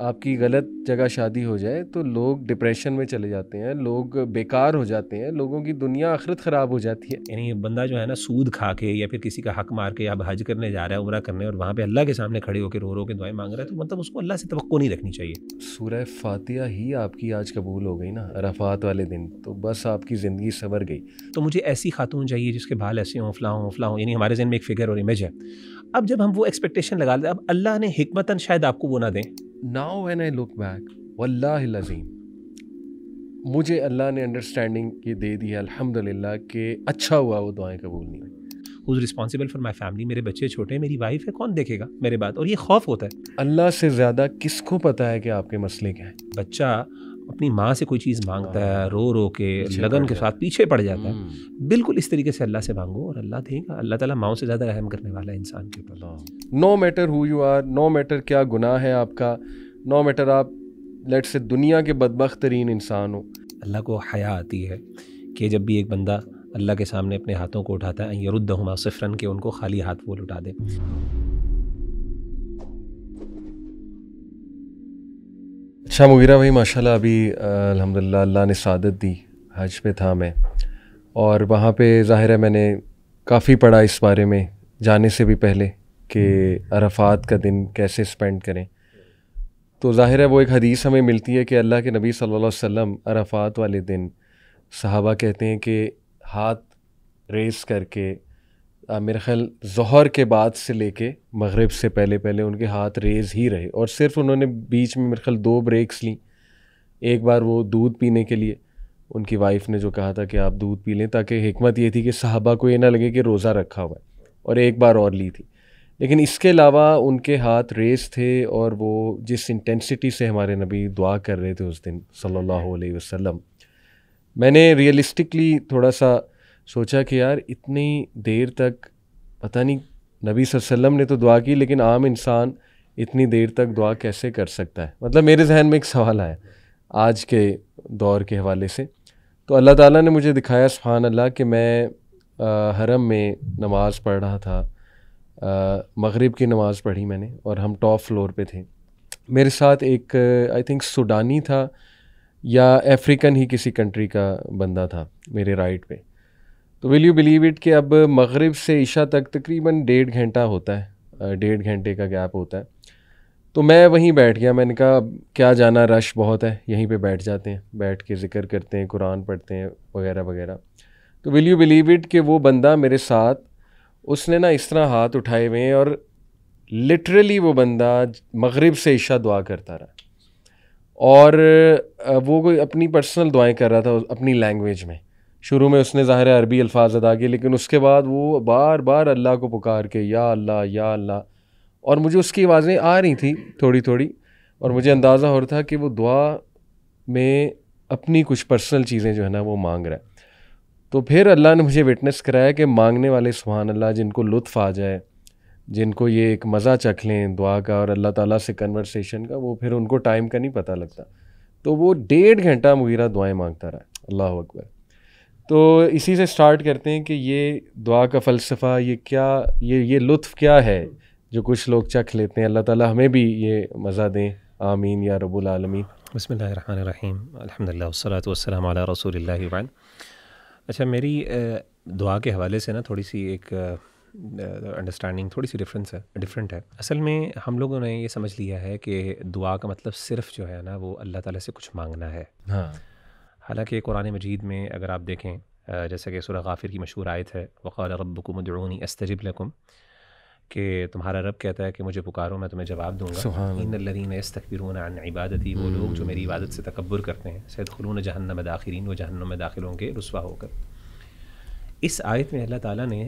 आपकी गलत जगह शादी हो जाए तो लोग डिप्रेशन में चले जाते हैं लोग बेकार हो जाते हैं लोगों की दुनिया आखिरत ख़राब हो जाती है यानी बंदा जो है ना सूद खा के या फिर किसी का हक मार के या हज करने जा रहा है उम्र करने और वहाँ पे अल्लाह के सामने खड़े होकर रो रो के दुआएं मांग रहा है तो मतलब उसको अल्लाह से तो नहीं रखनी चाहिए सूर्य फातिया ही आपकी आज कबूल हो गई ना रफ़ात वाले दिन तो बस आपकी ज़िंदगी सवर गई तो मुझे ऐसी खातून चाहिए जिसके बाल ऐसे हों फलाँ हों फलाँ हों यानी हमारे जहन में एक फ़िगर और इमेज है अब जब हम वो एक्सपेक्टेशन लगा लेते अब अल्लाह ने हमता शायद आपको वो ना दें now when I look back वल्लाजीम मुझे अल्लाह ने अंडरस्टैंडिंग ये दे दी है अल्हम्दुलिल्लाह कि अच्छा हुआ वो दुआएं कबूल नहीं हुई who responsible for my family मेरे बच्चे छोटे मेरी वाइफ है कौन देखेगा मेरे बात और ये खौफ होता है अल्लाह से ज़्यादा किसको पता है कि आपके मसले क्या हैं बच्चा अपनी माँ से कोई चीज़ मांगता है हाँ, रो रो के लगन के साथ पीछे पड़ जाता है हम्म। बिल्कुल इस तरीके से अल्लाह से मांगो और अल्लाह देगा अल्लाह ताला माओ से ज़्यादा रहम करने वाला है इंसान के ऊपर no matter who you are no matter क्या गुनाह है आपका नो मैटर आप लेट से दुनिया के बदबक तरीन इंसान हो अल्लाह को हया आती है कि जब भी एक बंदा अल्लाह के सामने अपने हाथों को उठाता है यरुद्दहुमा सिफरन के उनको खाली हाथ वो लुटा दे शाह मुगीरा भाई माशाल्लाह अभी अल्हम्दुलिल्लाह अल्लाह ने सादत दी हज पे था मैं और वहाँ पे ज़ाहिर है मैंने काफ़ी पढ़ा इस बारे में जाने से भी पहले कि अरफात का दिन कैसे स्पेंड करें तो ज़ाहिर है वो एक हदीस हमें मिलती है कि अल्लाह के नबी सल्लल्लाहु अलैहि वसल्लम अरफात वाले दिन सहाबा कहते हैं कि हाथ रेस करके मेरे ख्याल जहर के बाद से लेके मगरब से पहले पहले उनके हाथ रेज ही रहे और सिर्फ उन्होंने बीच में मेरे ख्याल दो ब्रेक्स ली एक बार वो दूध पीने के लिए उनकी वाइफ ने जो कहा था कि आप दूध पी लें ताकि हमत ये थी कि साहबा को ये ना लगे कि रोज़ा रखा हुआ है और एक बार और ली थी लेकिन इसके अलावा उनके हाथ रेस थे और वो जिस इंटेंसिटी से हमारे नबी दुआ कर रहे थे उस दिन सल्लल्लाहु अलैहि वसल्लम मैंने रियलिस्टिकली थोड़ा सा सोचा कि यार इतनी देर तक पता नहीं नबी वसल्लम ने तो दुआ की लेकिन आम इंसान इतनी देर तक दुआ कैसे कर सकता है मतलब मेरे जहन में एक सवाल आया आज के दौर के हवाले से तो अल्लाह ताला ने मुझे दिखाया सुबहान अल्लाह कि मैं आ, हरम में नमाज़ पढ़ रहा था मगरिब की नमाज़ पढ़ी मैंने और हम टॉप फ्लोर पे थे मेरे साथ एक आई थिंक सुडानी था या अफ्रीकन ही किसी कंट्री का बंदा था मेरे राइट पर तो विल यू बिलीव इट कि अब मगरब से ईशा तक तकरीबन डेढ़ घंटा होता है डेढ़ घंटे का गैप होता है तो मैं वहीं बैठ गया मैंने कहा क्या जाना रश बहुत है यहीं पे बैठ जाते हैं बैठ के ज़िक्र करते हैं कुरान पढ़ते हैं वगैरह वगैरह तो विल यू बिलीव इट कि वो बंदा मेरे साथ उसने ना इस तरह हाथ उठाए हुए हैं और लिटरली वो बंदा मगरब से ईशा दुआ करता रहा और वो कोई अपनी पर्सनल दुआएं कर रहा था अपनी लैंग्वेज में शुरू में उसने ज़ाहिर अरबी अल्फाज अदा किए लेकिन उसके बाद वो बार बार अल्लाह को पुकार के या अल्लाह या अल्लाह और मुझे उसकी आवाज़ें आ रही थी थोड़ी थोड़ी और मुझे अंदाज़ा हो रहा था कि वो दुआ में अपनी कुछ पर्सनल चीज़ें जो है ना वो मांग रहा है तो फिर अल्लाह ने मुझे विटनेस कराया कि मांगने वाले सुहान अल्लाह जिनको लुत्फ़ आ जाए जिनको ये एक मज़ा चख लें दुआ का और अल्लाह ताला से कन्वर्सेशन का वो फिर उनको टाइम का नहीं पता लगता तो वो डेढ़ घंटा मुगीरा दुआएं मांगता रहा अल्लाह अकबर तो इसी से स्टार्ट करते हैं कि ये दुआ का फ़लसफ़ा ये क्या ये ये लुत्फ़ क्या है जो कुछ लोग चख लेते हैं अल्लाह ताला हमें भी ये मज़ा दें आमीन या रब्बुल आलमीन बसमीम अलहमदिल्लाम रसूल अच्छा मेरी दुआ के हवाले से ना थोड़ी सी एक अंडरस्टैंडिंग थोड़ी सी डिफरेंस है डिफरेंट है असल में हम लोगों ने ये समझ लिया है कि दुआ का मतलब सिर्फ जो है ना वो अल्लाह ताला से कुछ मांगना है हाँ हालांकि कुरान मजीद में अगर आप देखें जैसे कि सुरह गाफिर की मशहूर आयत है वक़ाल रबकुम मदरूनी अस्तजब लकुम कि तुम्हारा रब कहता है कि मुझे पुकारो मैं तुम्हें जवाब दूँगा इन लरीन इबादत ही वो हम्म। लोग जो मेरी इबादत से तकबर करते हैं सैद खलून जहन्नम दाखिरीन व जहन्नम दाखिल होंगे रसवा होकर इस आयत में अल्लाह ताला ने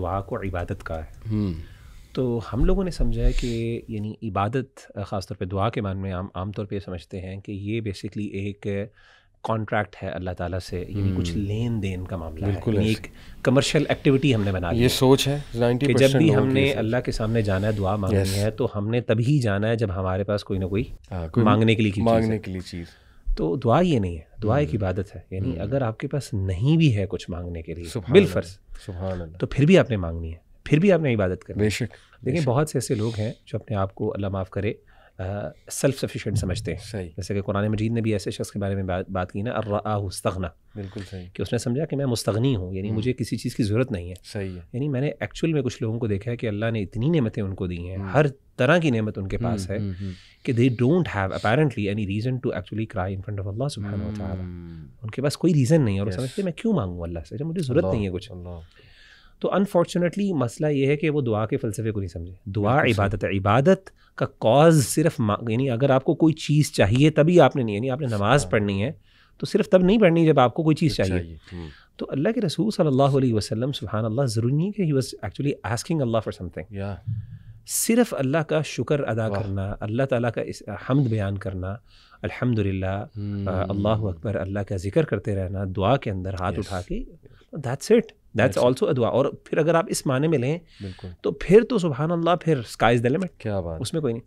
दुआ को इबादत कहा है हम्म। तो हम लोगों ने समझा है कि यानी इबादत ख़ासतौर पर दुआ के मान में आम आमतौर पर समझते हैं कि ये बेसिकली एक कॉन्ट्रैक्ट है अल्लाह ताला से यानी कुछ हम्म। लेन देन का मामला बिल्कुल है एक कमर्शियल एक्टिविटी हमने बना ली ये सोच है कि जब भी हमने अल्लाह के सामने जाना है दुआ मांगनी yes. है तो हमने तभी जाना है जब हमारे पास कोई ना कोई, हाँ, कोई मांगने के लिए की मांगने के लिए चीज़ तो दुआ ये नहीं है दुआ एक हम्म। इबादत है यानी हम्म। अगर आपके पास नहीं भी है कुछ मांगने के लिए बिलफर्ज तो फिर भी आपने मांगनी है फिर भी आपने इबादत करनी बेशक देखिए बहुत से ऐसे लोग हैं जो अपने आप को अल्लाह माफ़ करे सेल्फ हम्म, सफिशेंट समझते हैं सही जैसे कि कुरान मजीद ने भी ऐसे शख्स के बारे में बात बात की ना अर्रास्तगना बिल्कुल सही कि उसने समझा कि मैं मुस्तगनी हूँ यानी हम्म। मुझे किसी चीज़ की ज़रूरत नहीं है सही है यानी मैंने एक्चुअल में कुछ लोगों को देखा है कि अल्लाह ने इतनी नेमतें उनको दी हैं हम्म। हर तरह की नेमत उनके पास है कि they don't have apparently any reason to actually cry in front of Allah सुबह उनके पास कोई रीज़न नहीं है और समझते मैं क्यों मांगूँ अल्लाह से मुझे ज़रूरत नहीं है कुछ तो अनफॉर्चुनेटली मसला ये है कि वो दुआ के फ़लसफे को नहीं समझे दुआ इबादत है इबादत का कॉज सिर्फ यानी अगर आपको कोई चीज़ चाहिए तभी आपने नहीं यानी आपने अच्छा। नमाज़ पढ़नी है तो सिर्फ तब नहीं पढ़नी जब आपको कोई चीज़ अच्छा, चाहिए, हम्म। तो अल्लाह के रसूल सल्लल्लाहु अलैहि वसल्लम सुबहान अल्लाह ज़रूरी नहीं कि he was actually asking Allah for something सिर्फ अल्लाह का शुक्र अदा करना अल्लाह ताला का इस हमद बयान करना अल्हम्दुलिल्लाह हम्म। अल्लाह अकबर अल्लाह का जिक्र करते रहना दुआ के अंदर हाथ उठा के दैट्स इट दैट्स ऑल्सो अदुआ और फिर अगर आप इस माने में लें तो फिर तो सुबहान अल्लाह फिर स्काइज दिल में क्या बात उसमें कोई नहीं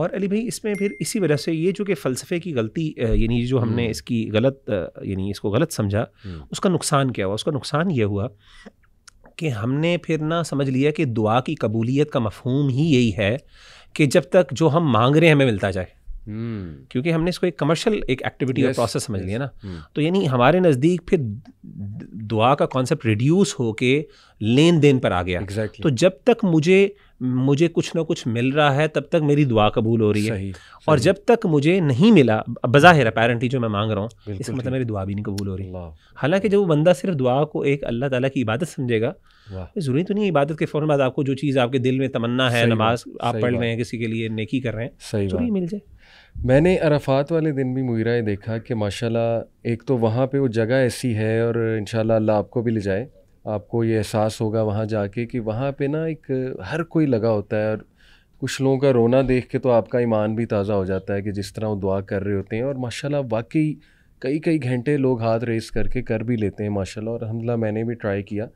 और अली भाई इसमें फिर इसी वजह से ये जो कि फ़लसफ़े की गलती यानी जो हमने हम्म। इसकी गलत यानी इसको गलत समझा हम्म। उसका नुकसान क्या हुआ उसका नुकसान ये हुआ कि हमने फिर ना समझ लिया कि दुआ की कबूलियत का मफहूम ही यही है कि जब तक जो हम मांग रहे हैं हमें मिलता जाए हम्म। क्योंकि हमने इसको एक कमर्शियल एक एक्टिविटी का प्रोसेस समझ लिया ना हम्म। तो यानी हमारे नज़दीक फिर दुआ का कॉन्सेप्ट रिड्यूस होके लेन देन पर आ गया तो जब तक मुझे मुझे कुछ ना कुछ मिल रहा है तब तक मेरी दुआ कबूल हो रही है सही, और जब तक मुझे नहीं मिला बज़ाहिर अपेरेंटली जो मैं मांग रहा हूँ इसका मतलब मेरी दुआ भी नहीं कबूल हो रही हालांकि जब वो बंदा सिर्फ दुआ को एक अल्लाह ताला की इबादत समझेगा तो ज़रूरी तो नहीं इबादत के फ़ौरन बाद आपको जो चीज़ आपके दिल में तमन्ना है नमाज आप पढ़ रहे हैं किसी के लिए नेकी कर रहे हैं जरूरी मिल जाए मैंने अरफात वाले दिन भी मुहरा देखा कि माशाल्लाह एक तो वहाँ पे वो जगह ऐसी है और इन अल्लाह आपको भी ले जाए आपको ये एहसास होगा वहाँ जाके कि वहाँ पे ना एक हर कोई लगा होता है और कुछ लोगों का रोना देख के तो आपका ईमान भी ताज़ा हो जाता है कि जिस तरह वो दुआ कर रहे होते हैं और माशाल्लाह वाकई कई कई घंटे लोग हाथ रेस करके कर भी लेते हैं माशाल्लाह और अलहमदिल्ला मैंने भी ट्राई किया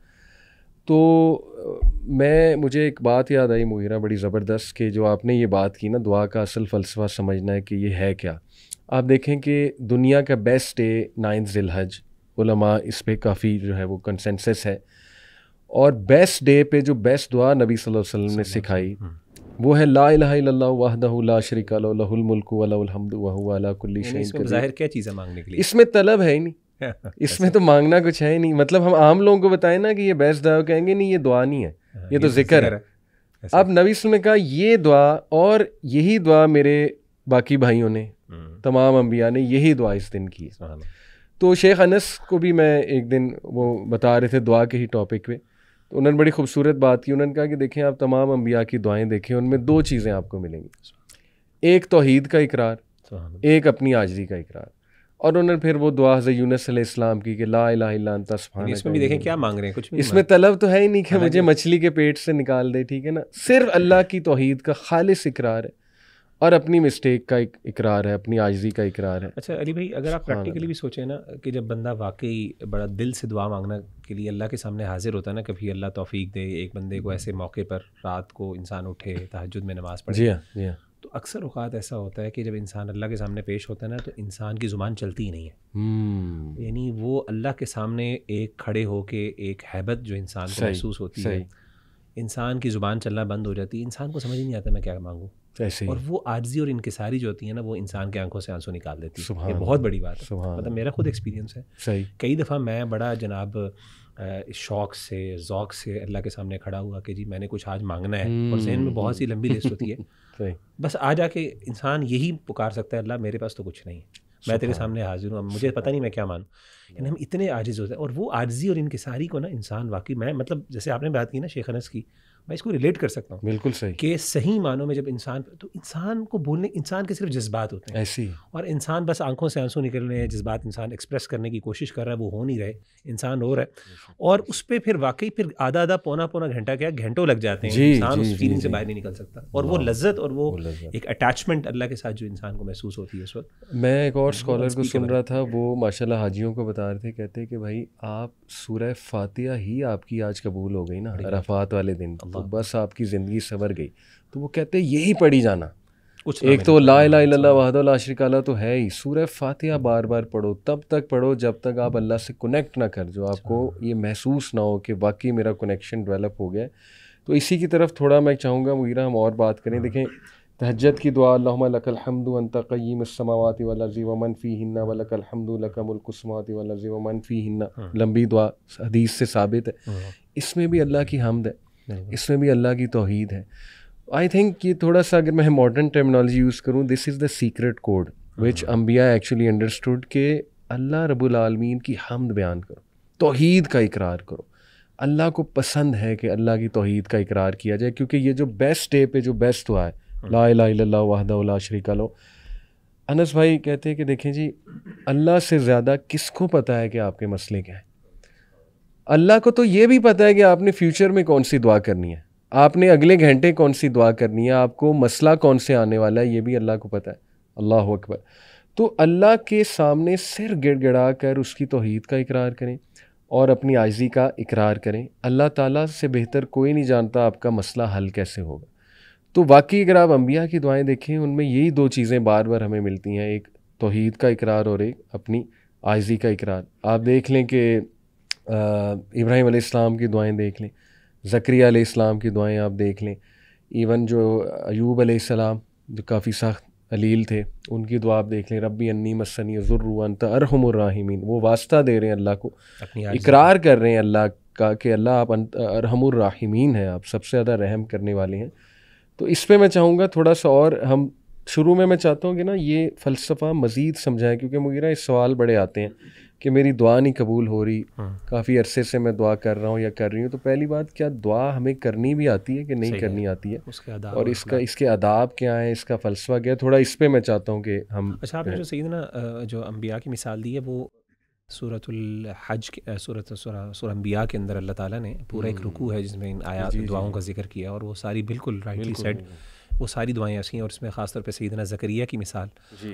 तो मैं मुझे एक बात याद आई मुहिरा बड़ी ज़बरदस्त कि जो आपने ये बात की ना दुआ का असल फ़लसफ़ा समझना है कि ये है क्या आप देखें कि दुनिया का बेस्ट डे नाइन्थ जिलहज उलमा इस पर काफ़ी जो है वो कंसेंसस है और बेस्ट डे पे जो बेस्ट दुआ नबी सल्लल्लाहु अलैहि वसल्लम ने सिखाई हम्म। वो है ला इला वाहदा शरीक मुल्क वलाहमद वाह कुल्ली जाहिर क्या चीज़ें मांगने के लिए इसमें तलब है ही नहीं इसमें तो मांगना कुछ है ही नहीं मतलब हम आम लोगों को बताएं ना कि ये बेस्ट दुआ कहेंगे नहीं ये दुआ नहीं है हाँ, तो ये तो जिक्र है अब नबी ने कहा ये दुआ और यही दुआ मेरे बाकी भाइयों ने हम्म। तमाम अम्बिया ने यही दुआ इस दिन की तो शेख अनस को भी मैं एक दिन वो बता रहे थे दुआ के ही टॉपिक पे तो उन्होंने बड़ी खूबसूरत बात की उन्होंने कहा कि देखें आप तमाम अम्बिया की दुआएं देखें उनमें दो चीज़ें आपको मिलेंगी एक तोहद का इकरार एक अपनी हाजरी का इकरार और उन्होंने फिर वो दुआ हज़र यूनस इस्लाम की कि ला ला इसमें भी देखें क्या मांग रहे हैं कुछ इसमें तलब तो है ही नहीं कि हाँ मुझे मछली के पेट से निकाल दे ठीक है ना सिर्फ अल्लाह की तोहद का खालिश इकरार है और अपनी मिस्टेक का इकरार है अपनी आजी का इकरार है अच्छा अली भाई अगर आप प्रैक्टिकली भी सोचें ना कि जब बंदा वाकई बड़ा दिल से दुआ मांगना के लिए अल्लाह के सामने हाजिर होता है ना कभी अल्लाह तोफीक दे एक बंदे को ऐसे मौके पर रात को इंसान उठे तहजद में नमाज़ पढ़े जी हाँ जी हाँ तो अक्सर अवत ऐसा होता है कि जब इंसान अल्लाह के सामने पेश होता है ना तो इंसान की ज़ुबान चलती ही नहीं है hmm. यानी वो अल्लाह के सामने एक खड़े हो के एक हैबत जो इंसान को महसूस होती सही. है इंसान की ज़ुबान चलना बंद हो जाती है इंसान को समझ ही नहीं आता मैं क्या मांगूँ और वो आर्जी और इनकसारी जो होती है ना वो इंसान के आंखों से आंसू निकाल देती है ये बहुत बड़ी बात है मतलब मेरा खुद एक्सपीरियंस है कई दफ़ा मैं बड़ा जनाब शौक से ओक़ से अल्लाह के सामने खड़ा हुआ कि जी मैंने कुछ आज मांगना है और जहन में बहुत सी लंबी लिस्ट होती है बस आ जाके इंसान यही पुकार सकता है अल्लाह मेरे पास तो कुछ नहीं है मैं तेरे सामने हाजिर हूँ मुझे पता नहीं मैं क्या मानूँ यानी हम इतने आजिज़ होते हैं और वो आजी और इनकसारी को ना इंसान वाकई मैं मतलब जैसे आपने बात की ना शेख अनस की मैं इसको रिलेट कर सकता हूँ बिल्कुल सही कि सही मानों में जब इंसान तो इंसान को बोलने इंसान के सिर्फ जज्बात होते हैं ऐसी और इंसान बस आंखों से आंसू निकल रहे हैं जज्बात इंसान एक्सप्रेस करने की कोशिश कर रहा है वो हो नहीं रहे इंसान हो रहा है और उस पर फिर वाकई फिर आधा आधा पौना पौना घंटा क्या घंटों लग जाते हैं इंसान उस फीलिंग से बाहर नहीं निकल सकता और वो लज्जत और वो एक अटैचमेंट अल्लाह के साथ जो इंसान को महसूस होती है उस वक्त मैं एक और स्कॉलर को सुन रहा था वो माशा हाजियों को बता रहे थे कहते कि भाई आप सूरह फातिया ही आपकी आज कबूल हो गई ना रफात वाले दिन तो हाँ। बस आपकी ज़िंदगी सवर गई तो वो कहते हैं यही पढ़ी जाना कुछ एक तो ला लाला अशरिकाला तो है ही सूर फातिहा बार बार पढ़ो तब तक पढ़ो जब तक आप अल्लाह से कनेक्ट ना कर जो अच्छा। आपको ये महसूस ना हो कि वाकई मेरा कनेक्शन डेवलप हो गया तो इसी की तरफ थोड़ा मैं चाहूँगा मुगीरा हम और बात करें हाँ। देखें तहजत की दुआ अल्लाकलहमदनतकयीमसमावत वलजी वमन फ़ी हिन्ना वलकलहमदुलकमुल्कस्मात वलजी वमन फ़ी हिन्ना हाँ। लंबी दुआ हदीस से साबित है इसमें भी अल्लाह की हमद है इसमें भी अल्लाह की तोहद है आई थिंक ये थोड़ा सा अगर मैं मॉडर्न टर्मिनोलॉजी यूज़ करूँ this is the secret code which अम्बिया एक्चुअली अंडरस्टूड के अल्लाह रबालमीन की हमद बयान करो तोहद का इकरार करो अल्लाह को पसंद है कि अल्लाह की तोहद का इकरार किया जाए क्योंकि ये जो बेस्ट डे पे जो बेस्ट हुआ है हाँ। ला ला वाहदा शरीक लो अनस भाई कहते हैं कि देखें जी अल्लाह से ज़्यादा किसको पता है कि आपके मसले क्या हैं अल्लाह को तो ये भी पता है कि आपने फ्यूचर में कौन सी दुआ करनी है आपने अगले घंटे कौन सी दुआ करनी है आपको मसला कौन से आने वाला है ये भी अल्लाह को पता है अल्लाह अकबर तो अल्लाह के सामने सिर गिड़ा कर उसकी तोहद का इकरार करें और अपनी आजी का इकरार करें अल्लाह ताला से बेहतर कोई नहीं जानता आपका मसला हल कैसे होगा तो वाकई अगर आप अम्बिया की दुआएं देखें उनमें यही दो चीज़ें बार बार हमें मिलती हैं एक तोहद का इकरार और एक अपनी आजी का इकरार आप देख लें कि इब्राहिम आसमाम की दुआएं देख लें ज़क्रिया आलाम की दुआएं आप देख लें इवन जो अयूब आसमाम जो काफ़ी सख्त अलील थे उनकी दुआ आप देख लें रबी अन्नी मसनी ज़ुर्रुअन तरहमराहिमीन वो वास्ता दे रहे हैं अल्लाह को इकरार कर रहे हैं अल्लाह का कि अल्लाह आप अं-, अरहमराहिमीन हैं आप सबसे ज़्यादा रहम करने वाले हैं तो इस पर मैं चाहूँगा थोड़ा सा और हम शुरू में मैं चाहता हूँ कि ना ये फ़लसफ़ा मज़ीद समझाएं क्योंकि मुगैरा इस सवाल बड़े आते हैं कि मेरी दुआ नहीं कबूल हो रही हाँ। काफ़ी अरसे से मैं दुआ कर रहा हूँ या कर रही हूँ तो पहली बात क्या दुआ हमें करनी भी आती है कि नहीं करनी है। आती है और इसका इसके आदाब क्या है इसका फ़लसफा क्या है थोड़ा इस पर मैं चाहता हूँ कि हम अच्छा आपने जो सही ना जो अम्बिया की मिसाल दी है वो सूरत हज सूरत सूर अम्बिया के अंदर अल्लाह ताला ने पूरा एक हम्म। रुकू है जिसमें इन आया दुआओं का जिक्र किया और वो सारी बिल्कुल राइटली सेट वो सारी दुआएं ऐसी हैं और इसमें ख़ासतौर पर सईदना ज़करिया की मिसाल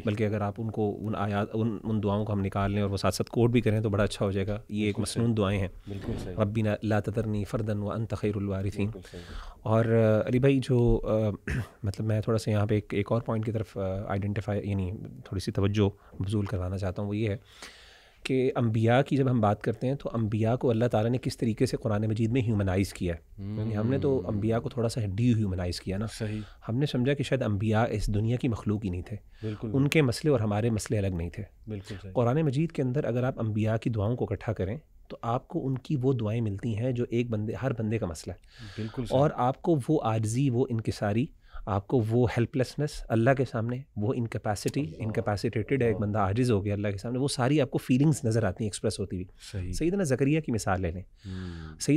बल्कि अगर आप उनको उन आयात उन उन दुआओं को हम निकाल लें और वो साथ साथ कोट भी करें तो बड़ा अच्छा हो जाएगा ये एक मसनून दुआएँ हैं रबी ला तदरनी फ़र्दन व अन तखैरवारफीन और अली भाई जो मतलब मैं थोड़ा सा यहाँ पर एक एक और पॉइंट की तरफ आइडेंटिफाई यानी थोड़ी सी तवज्जो मबजूल करवाना चाहता हूँ वो ये है कि अम्बिया की जब हम बात करते हैं तो अम्बिया को अल्लाह ताला ने किस तरीके से कुरान मजीद में ह्यूमनाइज़ किया है हमने तो अम्बिया हम्म। को थोड़ा सा डी ह्यूमनाइज़ किया ना सही हमने समझा कि शायद अम्बिया इस दुनिया की मखलूक ही नहीं थे बिल्कुल उनके मसले और हमारे मसले अलग नहीं थे बिल्कुल कुरान मजीद के अंदर अगर आप अम्बिया की दुआओं को इकट्ठा करें तो आपको उनकी वो दुआएं मिलती हैं जो एक बंदे हर बंदे का मसला है बिल्कुल और आपको वो आर्जी वो इनकसारी आपको वो हेल्पलेसनेस अल्लाह के सामने वो इनकेपेसिटी इनकेपेसिटेटेड है एक बंदा आजिज़ हो गया अल्लाह के सामने वो सारी आपको फीलिंग्स नज़र आती हैं एक्सप्रेस होती हुई ना ज़करिया की मिसाल ले लें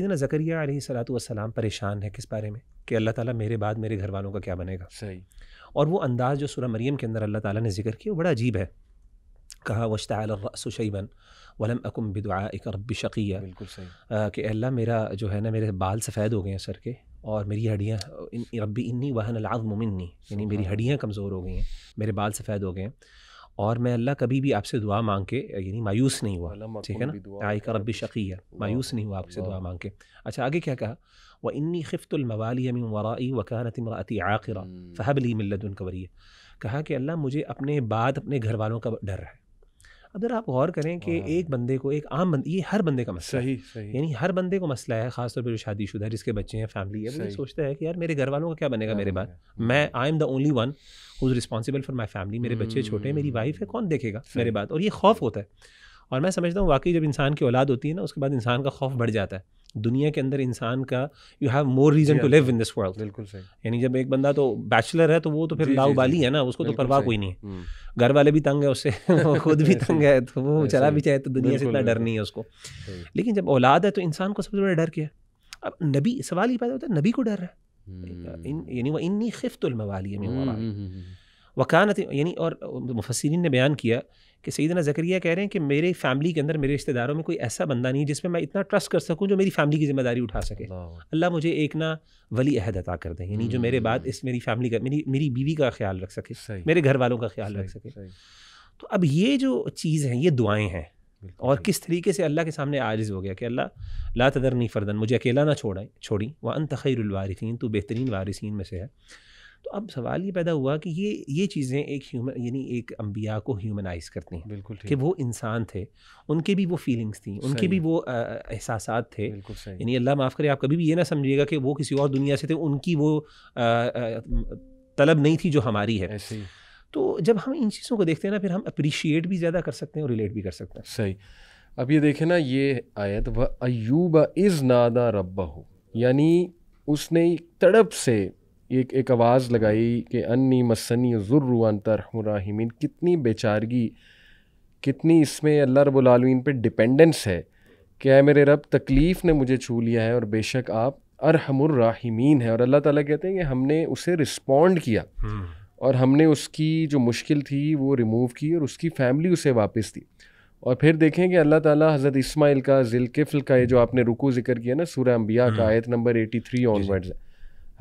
ना ज़करिया सलाम परेशान है किस बारे में कि अल्लाह ताला मेरे बाद मेरे घर वालों का क्या बनेगा सही और वो अंदाज़ जो सुरह मरीम के अंदर अल्लाह ताला ने जिक्र किया वो बड़ा अजीब है कहा वशतासैबन वलम अकुम बिदुआ एक रब शकिया बिल्कुल सही कि अल्लाह मेरा जो है ना मेरे बाल सफ़ेद हो गए हैं सर के और मेरी हड्डियाँ रबी इन्नी वहन मुमिन नहीं यानी मेरी हड्डियाँ कमज़ोर हो गई हैं मेरे बाल सफ़ेद हो गए हैं और मैं अल्लाह कभी भी आपसे दुआ मांग के यानी मायूस नहीं हुआ ठीक है ना आई का रबी शकी है मायूस नहीं हुआ आपसे दुआ मांग के अच्छा आगे क्या कहा व इन्नी खिफ्तुलमवाली वराई वकानत मराती आखिर हम्म। फ़हबली मिल्लत उनकवरी कहा कि अल्लाह मुझे अपने बाद अपने घर वालों का डर है अब जरा आप गौर करें कि एक बंदे को एक आम बंद ये हर बंदे का मसला सही सही यानी हर बंदे को मसला है खासतौर पर जो शुदा जिसके बच्चे हैं फैमिली है वो सोचता है कि यार मेरे घर वालों का क्या बनेगा मेरे बाद मैं I am the only one who is responsible for my family मेरे बच्चे छोटे हैं मेरी वाइफ है हम्म। कौन देखेगा मेरे बाद और ये खौफ होता है और मैं समझता हूँ वाकई जब इंसान की औलाद होती है ना उसके बाद इंसान का खौफ बढ़ जाता है दुनिया के अंदर इंसान का you have more reason to live in this world बिल्कुल सही यानी जब एक बंदा तो बैचलर है तो वो तो फिर लाउबाली है ना उसको तो परवाह कोई नहीं है हम्म। घर वाले भी तंग है उससे वो खुद भी तंग है तो वो चला भी चाहे तो दुनिया से इतना डर नहीं है उसको लेकिन जब औलाद है तो इंसान को सबसे बड़ा डर क्या है अब नबी सवाल ये पैदा होता है नबी को डर है हम्म। यानी वह वकानत यानी और मुफसरिन ने बयान किया कि सईदना जक्रिया कह रहे हैं कि मेरे फैमिली के अंदर मेरे रिश्तेदारों में कोई ऐसा बंदा नहीं जिसमें मैं इतना ट्रस्ट कर सकूं जो मेरी फैमिली की जिम्मेदारी उठा सके अल्लाह मुझे एक ना वली अहद अता कर दें यानी जो मेरे हम्म। बाद इस मेरी फैमिली का मेरी मेरी बीवी का ख्याल रख सके मेरे घर वालों का ख्याल रख सके तो अब ये जो चीज़ है ये दुआएँ हैं और किस तरीके से अल्लाह के सामने आजिज़ हो गया कि अल्लाह ला तदर नहीं फ़र्दन मुझे अकेला ना छोड़ा छोड़ी वह अन तखैरवारसिन तो बेहतरीन वारसिन में से है तो अब सवाल ये पैदा हुआ कि ये ये चीज़ें एक ह्यूमन यानी एक अम्बिया को ह्यूमनाइज करती हैं बिल्कुल कि वो इंसान थे उनके भी वो फीलिंग्स थी उनके भी वो एहसास थे यानी अल्लाह माफ़ करे आप कभी भी ये ना समझिएगा कि वो किसी और दुनिया से थे उनकी वो तलब नहीं थी जो हमारी है तो जब हम इन चीज़ों को देखते हैं ना फिर हम अप्रिशिएट भी ज़्यादा कर सकते हैं और रिलेट भी कर सकते हैं सही अब ये देखें ना ये आयत व अयूब इज़ नादा रब्बा हो यानी उसने तड़प से एक एक आवाज़ लगाई कि अन्नी मसनी ज़ुर्रतरहमिन कितनी बेचारगी कितनी इसमें अल्लाह रबालमीन पे डिपेंडेंस है कि मेरे रब तकलीफ़ ने मुझे छू लिया है और बेशक आप अरहमर्राहिमीन है और अल्लाह ताला कहते हैं कि हमने उसे रिस्पॉन्ड किया हम्म। और हमने उसकी जो मुश्किल थी वो रिमूव की और उसकी फैमिली उसे वापस दी और फिर देखें कि अल्लाह ताला हज़रत इस्माइल का जिलकिफ़ल का ये जो आपने रुकू जिक्र किया ना सूर्य अम्बिया का हम्म। आयत नंबर 83 थ्री ऑनवर्ड्स है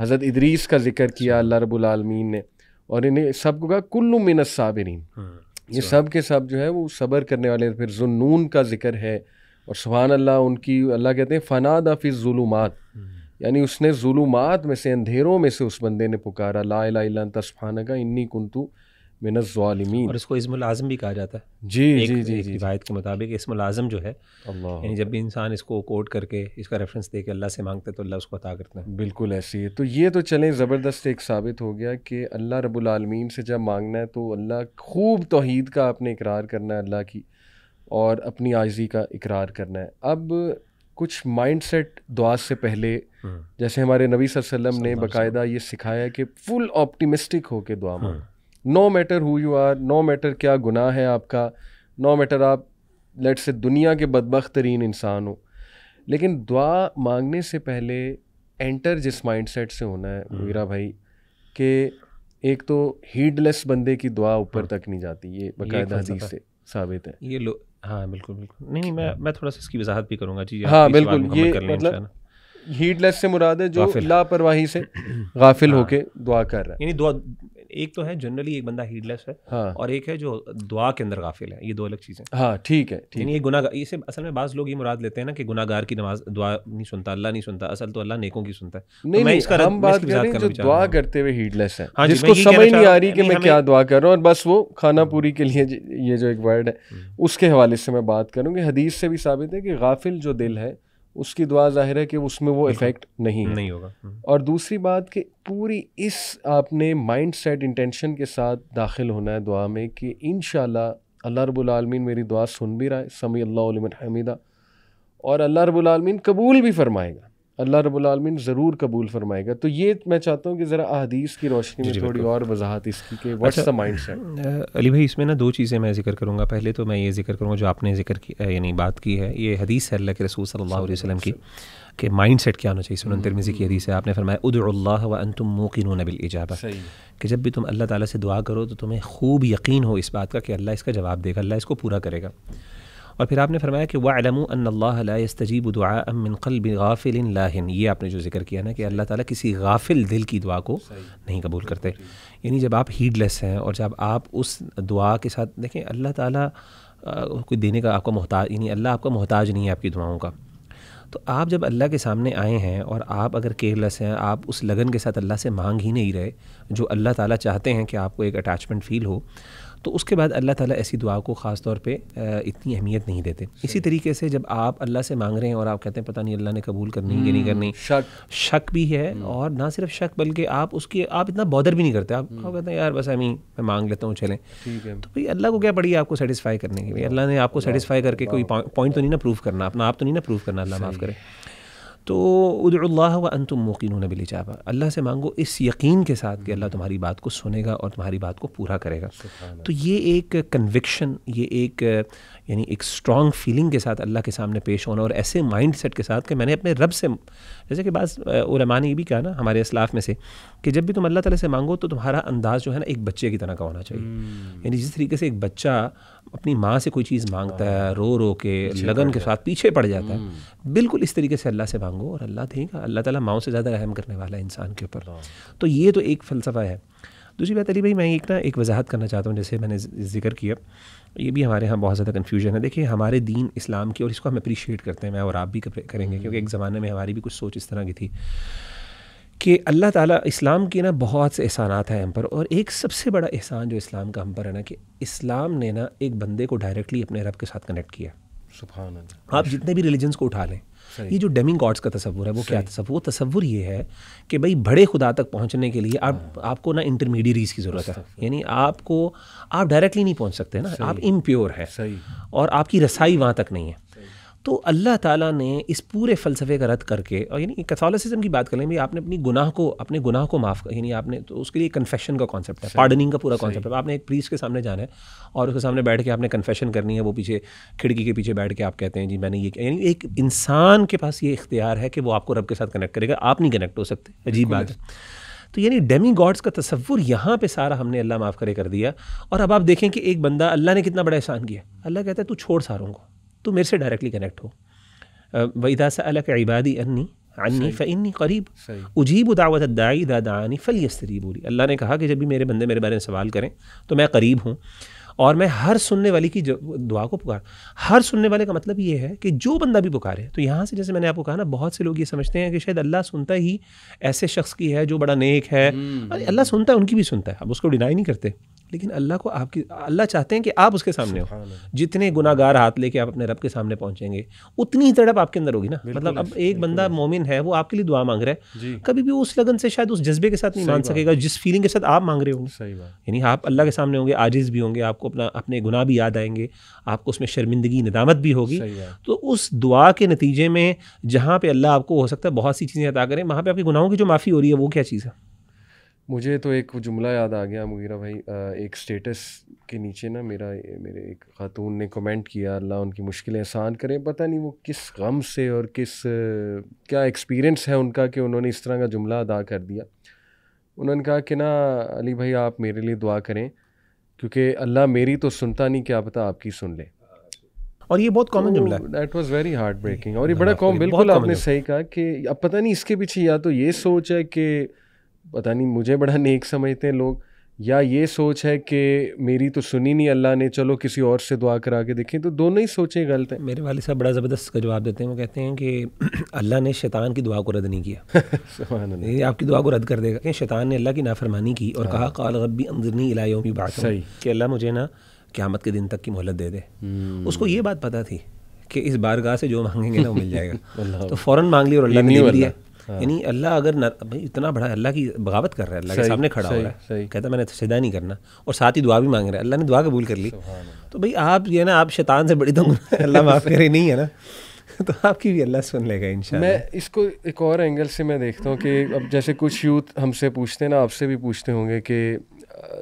हज़रत इदरीस का जिक्र किया अच्छा। अल्लाह रबालमीन ने और इन्हें को कहा कुल्लु मिन साबरीन हाँ, ये सब के सब जो है वो सब्र करने वाले फिर जुनून का जिक्र है और सुबहान अल्लाह उनकी अल्लाह कहते हैं फ़ना दफ़ी ज़ुलूमात हम्म। यानी उसने जुलूमात में से अंधेरों में से उस बंदे ने पुकारा ला तस्फाना का इन्नी कुंतु मिनजालमीन और इसको इसमुल आज़म भी कहा जाता है जी एक, जी जी एक रिवायत के मुताबिक इसमुल आज़म जो है यानी जब भी इंसान इसको कोट करके इसका रेफरेंस दे के अल्लाह से मांगता है तो अल्लाह उसको अता करता है बिल्कुल ऐसे है तो ये तो चलें ज़बरदस्त एक साबित हो गया कि अल्लाह रबालमीन से जब मांगना है तो अल्लाह खूब तोहद का अपने इकरार करना है अल्लाह की और अपनी आजी का इकरार करना है अब कुछ माइंड सेट दुआ से पहले हम्म। जैसे हमारे नबी सर वसल्लम ने बाकायदा ये सिखाया कि फुल ऑप्टिमिस्टिक होकर दुआ मांग hmm. No matter who you are no matter क्या गुनाह है आपका नो मैटर आप लेट से दुनिया के बदबक तरीन इंसान हो लेकिन दुआ मांगने से पहले एंटर जिस माइंड सेट से होना है हम्म। मीरा भाई कि एक तो हीडलेस बंदे की दुआ ऊपर हाँ। तक नहीं जाती ये बाकायदा हदीस से साबित है ये लो हाँ बिल्कुल बिल्कुल नहीं मैं हाँ। मैं थोड़ा सा इसकी वजाहत भी करूँगा जी हाँ बिल्कुल ये मतलब हीडलेस से मुराद है जो लापरवाही से गाफिल हाँ। होके दुआ कर रहा है यानी दुआ एक तो है जनरली एक बंदा हीडलेस है हाँ। और एक है जो दुआ के अंदर गाफिल है ये दो अलग चीज़ें हाँ ठीक है ठीक यानी ये गुना इसे असल में बाज़ लोग ये मुराद लेते हैं ना कि गुनागार की नमाज दुआ नहीं सुनता अल्लाह नहीं सुनता असल तो अल्लाह नेकों की सुनता है तो नहीं, मैं इसका हम बात कर जो दुआ करते हुए हीडलेस है हाँ जिसको समझ नहीं आ रही कि मैं क्या दुआ कर रहा हूँ और बस वो खाना पूरी के लिए ये जो एक वर्ड है हम्म। उसके हवाले से मैं बात करूँगी हदीस से भी साबित है कि गाफिल जो दिल है उसकी दुआ जाहिर है कि उसमें वो इफेक्ट नहीं है नहीं होगा हम्म। और दूसरी बात कि पूरी इस आपने माइंड सेट इंटेंशन के साथ दाखिल होना है दुआ में कि इन अल्लाह रबालमीन मेरी दुआ सुन भी रहा है समी अल्लाह हमीदा और अल्लाह रबालमीन कबूल भी फरमाएगा अल्लाह रबालमीन ज़रूर कबूल फरमाएगा तो ये मैं चाहता हूँ कि ज़रा अदीस की रोशनी में थोड़ी और वजाहत इसकी के अच्छा, माइंड अली भाई इसमें ना दो चीज़ें मैं जिक्र करूँगा पहले तो मैं ये जिक्र करूँगा जो आपने जिक्र किया यानी बात की है ये हदीस है अल्लाह के रसूल सल्लल्लाहु अलैहि वसल्लम की कि माइंड सेट क्या होना चाहिए सुनन हम्म। तिरमिज़ी की हदीस है आपने फरमाया उदर तुम मोकिन नबिल इजाबा कि जब भी तुम अल्लाह ताली से दुआ करो तो तुम्हें खूब यकीन हो इस बात का कि अल्लाह इसका जवाब देगा अल्लाह इसको पूरा करेगा और फिर आपने फरमाया कि वालमू अल्लास्तजीब दुआ अमिन कल्ब गाफिल लाहिन ये आपने जो जिक्र किया ना कि अल्लाह ताला किसी गाफिल दिल की दुआ को नहीं कबूल करते यानी जब आप हीडलेस हैं और जब आप उस दुआ के साथ देखें अल्लाह ताला कोई देने का आपका मोहताज यानी अल्लाह आपका मोहताज नहीं है आपकी दुआओं का तो आप जब अल्लाह के सामने आए हैं और आप अगर केयरलेस हैं आप उस लगन के साथ अल्लाह से मांग ही नहीं रहे जो अल्लाह ताला चाहते हैं कि आपको एक अटैचमेंट फ़ील हो तो उसके बाद अल्लाह ताला ऐसी दुआ को ख़ास तौर पे इतनी अहमियत नहीं देते इसी तरीके से जब आप अल्लाह से मांग रहे हैं और आप कहते हैं पता नहीं अल्लाह ने कबूल करनी कि नहीं हम्म, करनी शक शक भी है हम्म। और ना सिर्फ शक बल्कि आप उसकी आप इतना बॉदर भी नहीं करते आप, हम्म। कहते हैं यार बस अमी मैं मांग लेता हूँ चलें तो भाई अल्लाह को क्या पड़ी आपको सेटिसफाई करने की भाई अल्लाह ने आपको सेटिसफाई करके कोई पॉइंट तो नहीं ना प्रूव करना अपना आप तो नहीं ना प्रूव करना अल्लाह माफ़ करें तो उद्ला व अन तुम मोकिन बिलजाबा अल्लाह से मांगो इस यकीन के साथ कि अल्लाह तुम्हारी बात को सुनेगा और तुम्हारी बात को पूरा करेगा तो ये एक कन्विक्शन ये एक यानी एक स्ट्रॉन्ग फीलिंग के साथ अल्लाह के सामने पेश होना और ऐसे माइंड सेट के साथ कि मैंने अपने रब से जैसे कि बस उलमा ने ये भी कहा ना हमारे असलाफ में से कि जब भी तुम अल्लाह ताला से मांगो तो तुम्हारा अंदाज़ जो है ना एक बच्चे की तरह का होना चाहिए हम्म। यानी जिस तरीके से एक बच्चा अपनी माँ से कोई चीज़ मांगता है हाँ। रो रो के लगन के साथ पीछे पड़ जाता है हम्म। बिल्कुल इस तरीके से अल्लाह से मांगो और अल्लाह देगा अल्लाह ताला माओ से ज़्यादा रहम करने वाला है इंसान के ऊपर हाँ। तो ये तो एक फ़लसफ़ा है दूसरी बात अली भाई मैं एक ना एक वजाहत करना चाहता हूँ जैसे मैंने जिक्र किया ये भी हमारे यहाँ बहुत ज़्यादा कन्फ्यूजन है देखिए हमारे दीन इस्लाम की और इसको हम अप्रिशिएट करते हैं मैं और आप भी करेंगे हम्म। क्योंकि एक ज़माने में हमारी भी कुछ सोच इस तरह की थी कि अल्लाह ताला इस्लाम के ना बहुत से एहसान हैं हम पर और एक सबसे बड़ा एहसान जो इस्लाम का हम पर है ना कि इस्लाम ने ना एक बंदे को डायरेक्टली अपने रब के साथ कनेक्ट किया सुबह आप जितने भी रिलीजन्स को उठा लें ये जो डेमिंग गॉड्स का तस्वुर है वो क्या तस्वुर वो तस्वुर ये है कि भाई बड़े खुदा तक पहुंचने के लिए आप हाँ। आपको ना इंटरमीडियरीज की ज़रूरत है यानी आपको आप डायरेक्टली नहीं पहुंच सकते ना आप इम्प्योर हैं और आपकी रसाई वहाँ तक नहीं है तो अल्लाह ताला ने इस पूरे फ़लसफ़े का रद्द करके और यानी कैथोलिसिज्म की बात करें भी आपने अपनी गुनाह को अपने गुनाह को माफ़ यानी आपने तो उसके लिए कन्फेशन का कॉन्सेप्ट है पार्डनिंग का पूरा कॉन्सेप्ट है आपने एक प्रीस के सामने जाना है और उसके सामने बैठ के आपने कन्फेशन करनी है वो पीछे खिड़की के पीछे बैठ के आप कहते हैं जी मैंने ये यानी एक इंसान के पास ये इख्तियार है कि वो आपको रब के साथ कनेक्ट करेगा आप नहीं कनेक्ट हो सकते अजीब बात है तो यानी डेमी गॉड्स का तस्वुर यहाँ पे सारा हमने अल्लाह माफ़ करे कर दिया और अब आप देखें कि एक बंदा अल्लाह ने कितना बड़ा एहसान किया अल्लाह कहता है तू छोड़ सारों को तो मेरे से डायरेक्टली कनेक्ट हो वईदा अलक इबादी अन्नी अन्नी फ़नी करीब उजीब दावत दाई दादा फली बोली अल्लाह ने कहा कि जब भी मेरे बंदे मेरे बारे में सवाल करें तो मैं करीब हूँ और मैं हर सुनने वाले की दुआ को पुकार हर सुनने वाले का मतलब ये है कि जो बंदा भी पुकारे तो यहाँ से जैसे मैंने आपको कहा ना बहुत से लोग ये समझते हैं कि शायद अल्लाह सुनता ही ऐसे शख्स की है जो बड़ा नेक है हम्म। अरे अल्लाह सुनता है उनकी भी सुनता है अब उसको डिनाई नहीं करते लेकिन अल्लाह को आपकी अल्लाह चाहते हैं कि आप उसके सामने हो जितने गुनागार हाथ लेके आप अपने रब के सामने पहुंचेंगे उतनी ही तड़प आपके अंदर होगी ना मतलब अब एक बंदा मोमिन है वो आपके लिए दुआ मांग रहा है कभी भी उस लगन से शायद उस जज्बे के साथ नहीं मांग सकेगा जिस फीलिंग के साथ आप मांग रहे होंगे यानी आप अल्लाह के सामने होंगे आजिज भी होंगे आप आपको अपना अपने गुनाह भी याद आएंगे आपको उसमें शर्मिंदगी नदामत भी होगी तो उस दुआ के नतीजे में जहाँ पर अल्लाह आपको हो सकता है बहुत सी चीज़ें अदा करें वहाँ पर आपके गुनाहों की जो माफ़ी हो रही है वो क्या चीज़ है मुझे तो एक जुमला याद आ गया मुगीरा भाई एक स्टेटस के नीचे ना मेरा मेरे एक खातून ने कमेंट किया अल्लाह उनकी मुश्किलें आसान करें पता नहीं वो किस गम से और किस क्या एक्सपीरियंस है उनका कि उन्होंने इस तरह का जुमला अदा कर दिया उन्होंने कहा कि ना अली भाई आप मेरे लिए दुआ करें क्योंकि अल्लाह मेरी तो सुनता नहीं क्या पता आपकी सुन ले और ये बहुत कॉमन जुमला है that was very heart breaking और ये बड़ा कॉम बिल्कुल आपने सही कहा कि अब पता नहीं इसके पीछे या तो ये सोच है कि पता नहीं मुझे बड़ा नेक समझते हैं लोग या ये सोच है कि मेरी तो सुनी नहीं अल्लाह ने चलो किसी और से दुआ करा के देखें तो दोनों ही सोचें गलत हैं मेरे वाले साहब बड़ा ज़बरदस्त का जवाब देते हैं वो कहते हैं कि अल्लाह ने शैतान की दुआ को रद्द नहीं किया ये आपकी दुआ को रद्द कर देगा क्या शैतान ने अल्लाह की नाफरमानी की और हाँ। कहा काल रबी अंदरनी इलायों की बात सही कि अल्लाह मुझे ना क़्यामत के दिन तक की मोहलत दे दे हम्म। उसको ये बात पता थी कि इस बारगाह से जो मांगेंगे ना वो मिल जाएगा तो फ़ौरन मांग ली और अल्लाह ने दिया हाँ। यानी अल्लाह अगर भाई इतना बड़ा अल्लाह की बगावत कर रहा है अल्लाह के सामने खड़ा हो रहा है कहता मैंने तो सीधा नहीं करना और साथ ही दुआ भी मांग रहा है अल्लाह ने दुआ कबूल कर ली तो भाई आप ये ना आप शैतान से बड़ी दम तो अल्लाह माफ़ करे नहीं है ना तो आपकी भी अल्लाह सुन लेगा इन मैं इसको एक और एंगल से मैं देखता हूँ कि अब जैसे कुछ यूथ हमसे पूछते हैं ना आपसे भी पूछते होंगे कि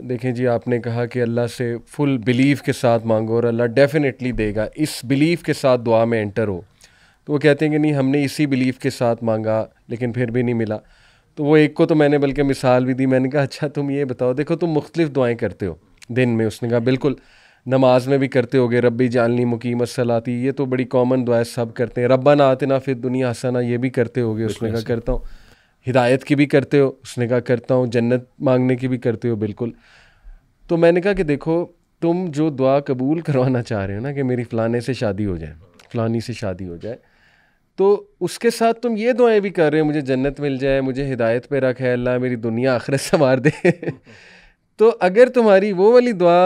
देखें जी आपने कहा कि अल्लाह से फुल बिलीव के साथ मांगो और अल्लाह डेफिनेटली देगा इस बिलीव के साथ दुआ में एंटर हो तो वो कहते हैं कि नहीं हमने इसी बिलीफ के साथ मांगा लेकिन फिर भी नहीं मिला तो वो एक को तो मैंने बल्कि मिसाल भी दी मैंने कहा अच्छा तुम ये बताओ देखो तुम मुख्तलिफ दुआएँ करते हो दिन में उसने कहा बिल्कुल नमाज में भी करते हो गए रब्बी जाननी मुकीम सलाती ये तो बड़ी कॉमन दुआएँ सब करते हैं रब्बा ना आते ना फिर दुनिया हसाना ये भी करते हो गए उसने कहा करता हूँ हिदायत की भी करते हो उसने कहा करता हूँ जन्नत मांगने की भी करते हो बिल्कुल तो मैंने कहा कि देखो तुम जो दुआ कबूल करवाना चाह रहे हो ना कि मेरी फ़लाने से शादी हो जाए फ़लानी से शादी हो जाए तो उसके साथ तुम ये दुआएं भी कर रहे हो मुझे जन्नत मिल जाए मुझे हिदायत पे रख है अल्लाह मेरी दुनिया आखिरत संवार दे तो अगर तुम्हारी वो वाली दुआ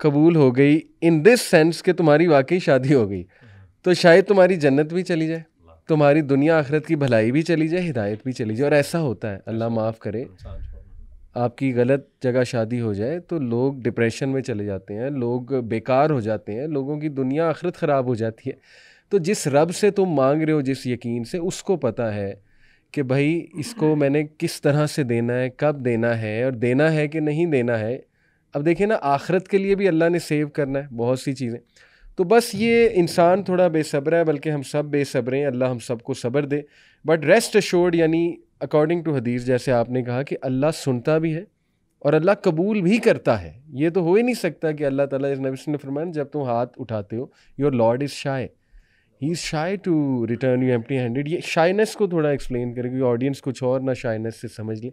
कबूल हो गई इन दिस सेंस कि तुम्हारी वाकई शादी हो गई तो शायद तुम्हारी जन्नत भी चली जाए तुम्हारी दुनिया आखिरत की भलाई भी चली जाए हिदायत भी चली जाए और ऐसा होता है अल्लाह माफ़ करे आपकी गलत जगह शादी हो जाए तो लोग डिप्रेशन में चले जाते हैं लोग बेकार हो जाते हैं लोगों की दुनिया आखिरत ख़राब हो जाती है तो जिस रब से तुम मांग रहे हो जिस यकीन से उसको पता है कि भाई इसको मैंने किस तरह से देना है कब देना है और देना है कि नहीं देना है अब देखिए ना आखरत के लिए भी अल्लाह ने सेव करना है बहुत सी चीज़ें तो बस ये इंसान थोड़ा बेसब्र है बल्कि हम सब बेसब्र हैं अल्लाह हम सबको सब्र दे बट रेस्ट अशोर्ड यानी अकॉर्डिंग टू हदीस जैसे आपने कहा कि अल्लाह सुनता भी है और अल्लाह कबूल भी करता है ये तो हो ही नहीं सकता कि अल्लाह ताला इस नबी ने फरमाया जब तुम हाथ उठाते हो your lord is shy he is shy to return you empty handed ये शाइनेस को थोड़ा एक्सप्लेन करें क्योंकि ऑडियंस कुछ और ना शाइनेस से समझ लें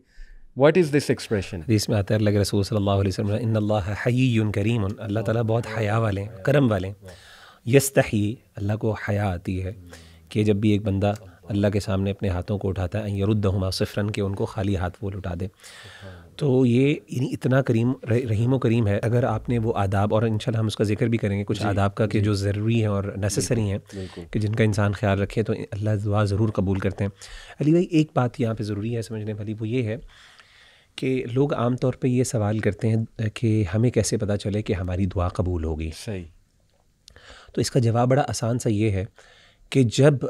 वट इज़ दिस एक्सप्रेशन इसमें आता है रसूल सल्लल्लाहु अलैहि वसल्लम इन अल्लाह करीम अल्लाह ताला बहुत हया वाले हैं करम वाले हैं तही अल्लाह को हया आती है कि जब भी एक बंदा अल्लाह के सामने अपने हाथों को उठाता है यरुद्दहुमा सिफरन के उनको खाली हाथ वो लुटा दे तो ये इतना करीम रहीम व करीम है अगर आपने वो आदाब और इनशाला हम उसका जिक्र भी करेंगे कुछ आदाब का कि जो ज़रूरी है और नेसेसरी हैं कि जिनका इंसान ख्याल रखे तो अल्लाह दुआ ज़रूर कबूल करते हैं अली भाई एक बात यहाँ पर ज़रूरी है समझने वाली वो ये है कि लोग आम तौर पर ये सवाल करते हैं कि हमें कैसे पता चले कि हमारी दुआ कबूल होगी सही तो इसका जवाब बड़ा आसान सा ये है कि जब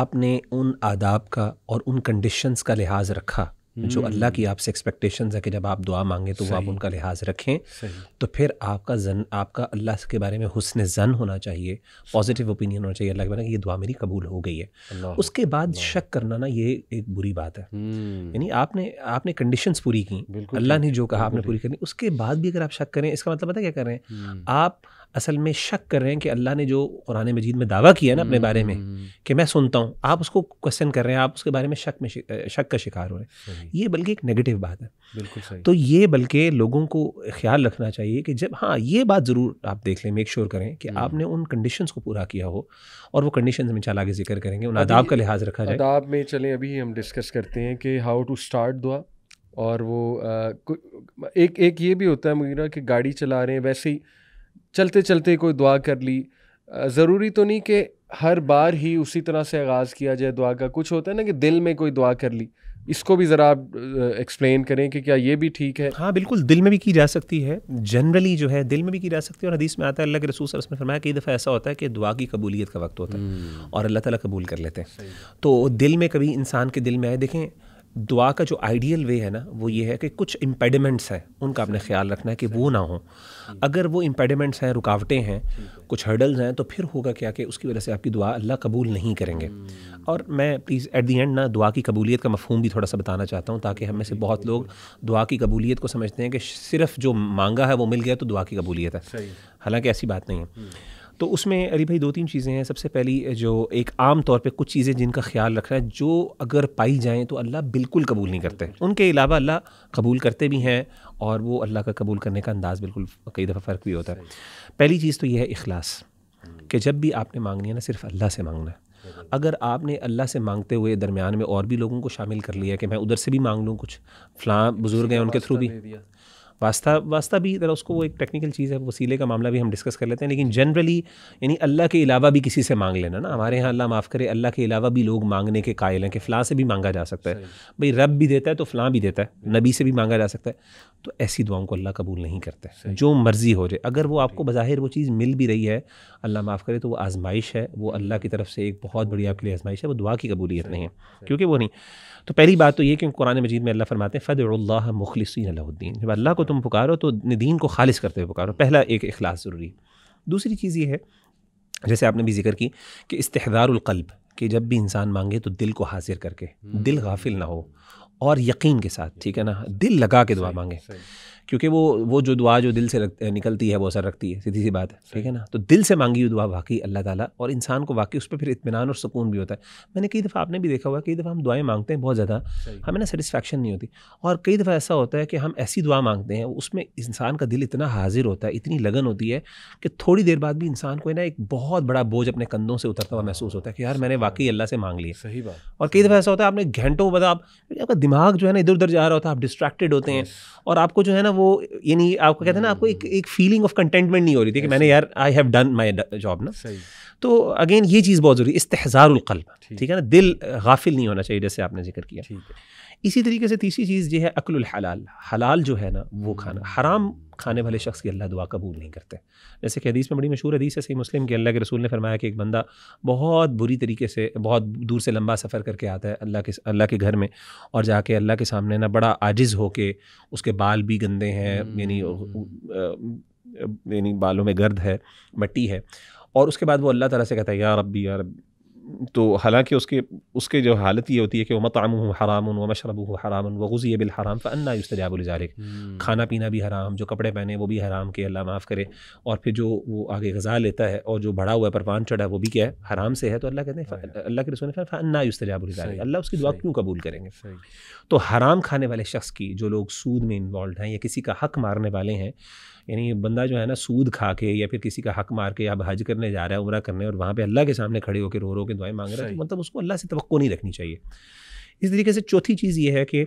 आपने उन आदाब का और उन कंडीशंस का लिहाज रखा जो हम्म। अल्लाह की आपसे एक्सपेक्टेशन है कि जब आप दुआ मांगे तो वो आप उनका लिहाज रखें तो फिर आपका जन आपका अल्लाह के बारे में हुसन ज़न होना चाहिए पॉजिटिव ओपिनियन होना चाहिए अल्लाह के बारे में ये दुआ मेरी कबूल हो गई है उसके बाद शक करना ना ये एक बुरी बात है हम्म। यानी आपने आपने कंडीशन पूरी की अल्लाह ने जो कहा आपने पूरी करनी उसके बाद भी अगर आप शक करें इसका मतलब पता क्या करें हम्म। आप असल में शक कर रहे हैं कि अल्लाह ने जो कुरान मजीद में दावा किया ना अपने बारे में हम्म। कि मैं सुनता हूँ आप उसको क्वेश्चन कर रहे हैं आप उसके बारे में शक में शक का शिकार हो रहे हैं ये बल्कि एक नेगेटिव बात है बिल्कुल सही तो ये बल्कि लोगों को ख्याल रखना चाहिए कि जब हाँ ये बात ज़रूर आप देख लें मेक श्योर करें कि हम्म। आपने उन कंडीशन को पूरा किया हो और वो कंडीशन में चला के जिक्र करेंगे उन आदाब का लिहाज रखा जाए आदाब में चलें अभी हम डिस्कस करते हैं कि हाउ टू स्टार्ट दुआ और वो एक एक ये भी होता है मुगीरा कि गाड़ी चला रहे हैं वैसे ही चलते चलते कोई दुआ कर ली ज़रूरी तो नहीं कि हर बार ही उसी तरह से आगाज़ किया जाए दुआ का कुछ होता है ना कि दिल में कोई दुआ कर ली इसको भी ज़रा आप एक्सप्लेन करें कि क्या ये भी ठीक है हाँ बिल्कुल दिल में भी की जा सकती है जनरली जो है दिल में भी की जा सकती है और हदीस में आता है अल्लाह के रसूल ने फरमाया कई दफ़ा ऐसा होता है कि दुआ की कबूलियत का वक्त होता है हम्म। और अल्लाह ताला कबूल कर लेते हैं तो दिल में कभी इंसान के दिल में आए देखें दुआ का जो आइडियल वे है ना वो ये है कि कुछ इम्पेडिमेंट्स हैं उनका आपने ख्याल रखना है कि वो ना हो अगर वो इम्पेडिमेंट्स हैं रुकावटें हैं कुछ हर्डल्स हैं तो फिर होगा क्या कि उसकी वजह से आपकी दुआ अल्लाह कबूल नहीं करेंगे हम्म। और मैं प्लीज़ एट दी एंड ना दुआ की कबूलियत का मफहम भी थोड़ा सा बताना चाहता हूँ ताकि हम में से बहुत लोग दुआ की कबूलियत को समझते हैं कि सिर्फ जो मांगा है वो मिल गया तो दुआ की कबूलियत है हालाँकि ऐसी बात नहीं है हम्म। तो उसमें अली भाई दो तीन चीज़ें हैं सबसे पहली जो एक आम तौर पे कुछ चीज़ें जिनका ख्याल रखना है जो अगर पाई जाएँ तो अल्लाह बिल्कुल कबूल नहीं करते उनके अलावा अल्लाह कबूल करते भी हैं और वो अल्लाह का कबूल करने का अंदाज़ बिल्कुल कई दफ़ा फ़र्क भी होता है पहली चीज़ तो यह है अखलास कि जब भी आपने मांगनी है ना सिर्फ अल्लाह से मांगना है अगर आपने अल्लाह से मांगते हुए दरमियान में और भी लोगों को शामिल कर लिया कि मैं उधर से भी मांग लूँ कुछ फ़लाँ बुज़ुर्ग हैं उनके थ्रू भी वास्ता वास्ता भी ज़रा उसको वो एक टेक्निकल चीज़ है वसीले का मामला भी हम डिस्कस कर लेते हैं लेकिन जनरली यानी अल्लाह के अलावा भी किसी से मांग लेना ना हमारे यहाँ अल्लाह माफ़ करे अल्लाह के अलावा भी लोग मांगने के कायल हैं कि फ़लाँ से भी मांगा जा सकता है भाई रब भी देता है तो फ़लाँ भी देता है नबी से भी मांगा जा सकता है तो ऐसी दुआओं को अल्लाह कबूल नहीं करते जो मर्ज़ी हो जाए अगर वो आपको बज़ाहिर वो चीज़ मिल भी रही है अल्लाह माफ़ करे तो वो आजमाइश है वो अल्लाह की तरफ से एक बहुत बड़ी आपके लिए आजमाइश है वो दुआ की कबूलियत नहीं है क्योंकि वो नहीं तो पहली बात तो ये कि कुरान मजीद में अल्लाह फरमाते हैं मुखलसिन मुखलसिनद्दीन जब अल्लाह को तुम पुकारो तो दीन को खालिश करते हुए पुकारो पहला एक अखलास ज़रूरी दूसरी चीज़ ये है जैसे आपने भी जिक्र की कि इस्तेदारकल्ब कि जब भी इंसान मांगे तो दिल को हाजिर करके दिल हम्म। गाफिल ना हो और यकीन के साथ ठीक है ना दिल लगा के दुआ मांगे क्योंकि वो वो जो दुआ जो दिल से रख, निकलती है वो असर रखती है सीधी सी बात है ठीक है ना तो दिल से मांगी हुई दुआ वाकई अल्लाह ताला और इंसान को वाकई उस पर फिर इतमान और सुकून भी होता है मैंने कई दफ़ा आपने भी देखा हुआ कई दफ़ा हम दुआएं मांगते हैं बहुत ज़्यादा हमें ना सेटिसफेक्शन नहीं होती और कई दफ़ा ऐसा होता है कि हम ऐसी दुआ मांगते हैं उसमें इंसान का दिल इतना हाजिर होता है इतनी लगन होती है कि थोड़ी देर बाद भी इंसान को ना एक बहुत बड़ा बोझ अपने कंधों से उतरता हुआ महसूस होता है कि यार मैंने वाकई अल्लाह से मांग लिया सही बात और कई दफ़ा ऐसा होता है आपने घंटों बता आपका दिमाग जो है ना इधर उधर जा रहा होता है आप डिस्ट्रैक्टेड होते हैं और आपको जो है ना वो ये नहीं आपको कहते हैं ना आपको एक हम्म। एक फीलिंग ऑफ कंटेंटमेंट नहीं हो रही थी कि मैंने यार I have done my job ना तो अगेन ये चीज़ बहुत ज़रूरी इस्तेजार ठीक है ना दिल गाफिल नहीं होना चाहिए जैसे आपने जिक्र किया ठीक है इसी तरीके से तीसरी चीज़ ये है अकलुल हलाल हलाल जो है ना वो खाना हराम खाने वाले शख्स की अल्लाह दुआ कबूल नहीं करते जैसे कि हदीस में बड़ी मशहूर हदीस है सही मुस्लिम के अल्लाह के रसूल ने फरमाया कि एक बंदा बहुत बुरी तरीके से बहुत दूर से लंबा सफ़र करके आता है अल्लाह के अल्लाह के घर में और जाके अल्लाह के सामने ना बड़ा आजिज़ हो के उसके बाल भी गंदे हैं हम्म। यानी यानी बालों में गर्द है मट्टी है और उसके बाद वो अल्लाह ताला से कहता है या रब्बी या रब्बी तो हालांकि उसके उसके जो हालत ये होती है कि वह मतम हराम व मशरब हराम व गुज़ी बिल हराम फ़न्ना युस्तजाबुलजालिक हम्म। खाना पीना भी हराम जो कपड़े पहने वो भी हराम के अल्लाह माफ़ करे और फिर जो वो आगे गज़ा लेता है और जो बढ़ा हुआ है परवान चढ़ा वो भी क्या है हराम से है तो अल्लाह कहते हैं अल्लाह के रसूल ने फ़न्ना युस्तजाबुलजालिक अल्लाह उसकी दुआ क्यों कबूल करेंगे तो हराम खाने वाले शख्स की जो लोग सूद में इन्वॉल्व हैं या किसी का हक मारने वाले हैं यानी बंदा जो है ना सूद खा के या फिर किसी का हक मार के आप हज करने जा रहा है उम्र करने और वहाँ पर अल्लाह के सामने खड़े होकर रो रो के दुआएं मांग रहा है तो मतलब उसको अल्लाह से तो नहीं रखनी चाहिए इस तरीके से चौथी चीज़ ये है कि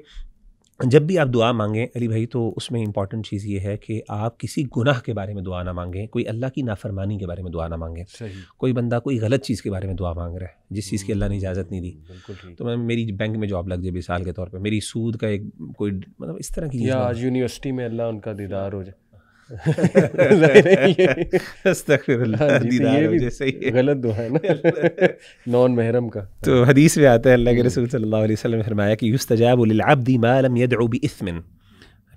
जब भी आप दुआ मांगें अली भाई तो उसमें इंपॉर्टेंट चीज़ ये है कि आप किसी गुनाह के बारे में दुआ ना मांगें कोई अल्लाह की नाफरमानी के बारे में दुआ ना मांगें कोई बंदा कोई गलत चीज़ के बारे में दुआ मांग रहा है जिस चीज़ की अल्लाह ने इजाज़त नहीं दी तो मैं मेरी बैंक में जॉब लग जाए मिसाल के तौर पर मेरी सूद का एक कोई मतलब इस तरह की आज यूनिवर्सिटी में अल्लाह उनका दीदार हो जाए हाँ तो गलत दुआ है ना नॉन महरम का तो हदीस में आता है अल्लाह के रसूल सल्लल्लाहु अलैहि वसल्लम ने फरमाया कि युस्तजाब लिल अब्दी मा लम यदउ बि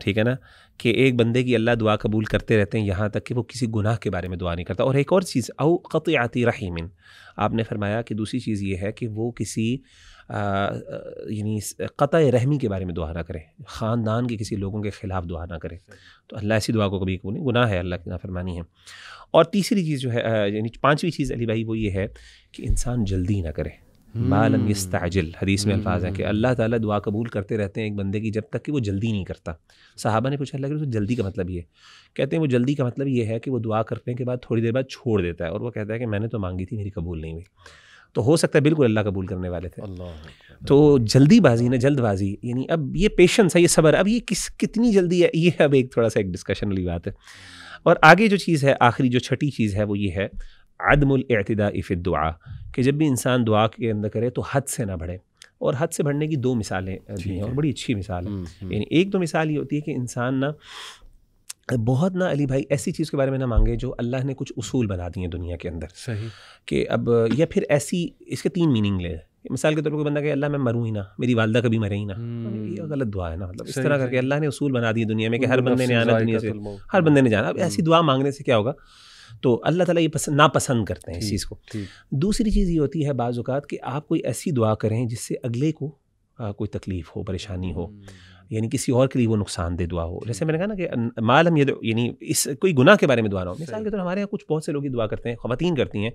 ठीक है ना कि एक बंदे की अल्लाह दुआ कबूल करते रहते हैं यहाँ तक कि वो किसी गुनाह के बारे में दुआ नहीं करता और एक और चीज़ अव आती रहीमिन आपने फरमाया कि दूसरी चीज़ ये है कि वो किसी यानी क़त रहमी के बारे में दुआ ना करें ख़ानदान के किसी लोगों के ख़िलाफ़ दुआ ना करें तो अल्लाह ऐसी दुआ को कभी कबूल नहीं गुनाह है अल्लाह की नाफरमानी है और तीसरी चीज़ जो है यानी पाँचवीं चीज़ अली भाई वो ये है कि इंसान जल्दी ना करे मालम हम्म। यस्ताजिल हदीस में अल्फाज हैं कि हम्म। अल्लाह ताला दुआ कबूल करते रहते हैं एक बंदे की जब तक कि वो जल्दी नहीं करता साहबा ने पूछा अल्लाह कि तो जल्दी का मतलब ये कहते हैं वो जल्दी का मतलब ये है कि वो दुआ करने के बाद थोड़ी देर बाद छोड़ देता है और वो कहता है कि मैंने तो मांगी थी मेरी कबूल नहीं हुई तो हो सकता है बिल्कुल अल्लाह कबूल करने वाले थे तो जल्दीबाजी ना जल्दबाजी यानी अब ये पेशेंस है ये सबर अब ये किस कितनी जल्दी है ये अब एक थोड़ा सा एक डिस्कशन वाली बात है और आगे जो चीज़ है आखिरी जो छठी चीज़ है वो ये है आदमतदा इफ़ दुआ कि जब भी इंसान दुआ के अंदर करे तो हद से ना बढ़े और हद से बढ़ने की दो मिसालें दी हैं और बड़ी अच्छी मिसाल है हम्म, हम्म। यानी एक तो मिसाल ये होती है कि इंसान ना बहुत ना अली भाई ऐसी चीज़ के बारे में ना मांगे जो अल्लाह ने कुछ उसूल बना दिए दुनिया के अंदर सही कि अब या फिर ऐसी इसके तीन मीनिंग ले मिसाल के तौर पर बंदा कहे अल्लाह मैं मरूँ ही ना मेरी वालदा कभी मरे ही ना हम्म। तो ये गलत दुआ है ना मतलब इस तरह करके अल्लाह ने उसूल बना दिए दुनिया में कि हर बंदे ने आना दुनिया से हर बंदे ने जाना अब ऐसी हम्म। दुआ मांगने से क्या होगा तो अल्लाह ताला ये पसंद नापसंद करते हैं इस चीज़ को दूसरी चीज़ ये होती है बाज़ात कि आप कोई ऐसी दुआ करें जिससे अगले को कोई तकलीफ़ हो परेशानी हो हम्म। यानी किसी और के लिए वो नुकसान दे दुआ हो जैसे मैंने कहा ना कि माल हम ये यानी इस कोई गुनाह के बारे में दुआ रहा हूँ मिसाल के तौर तो हमारे यहाँ कुछ बहुत से लोग ही दुआ करते हैं ख़वान करती हैं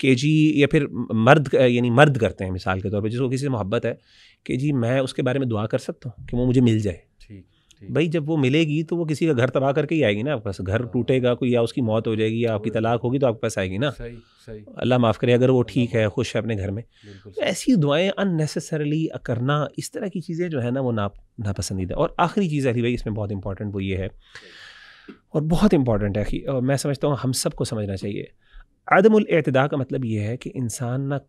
कि जी या फिर मर्द यानी मर्द करते हैं मिसाल के तौर पर जिसको किसी से मोहब्बत है कि जी मैं उसके बारे में दुआ कर सकता हूँ कि वो मुझे मिल जाए ठीक भाई जब वो मिलेगी तो वो किसी का घर तबाह करके ही आएगी ना आपके पास घर हाँ। टूटेगा कोई या उसकी मौत हो जाएगी या आपकी तलाक होगी तो आपके पास आएगी ना सही सही अल्लाह माफ़ करे अगर वो ठीक है खुश है अपने घर में तो ऐसी दुआएं अननेसेसरली करना इस तरह की चीज़ें जो है ना वो ना नापसंदीदा और आखिरी चीज़ अली भाई इसमें बहुत इंपॉर्टेंट वो ये है और बहुत इंपॉर्टेंट है मैं समझता हूँ हम सबको समझना चाहिए अतदा का मतलब ये है कि इंसान ना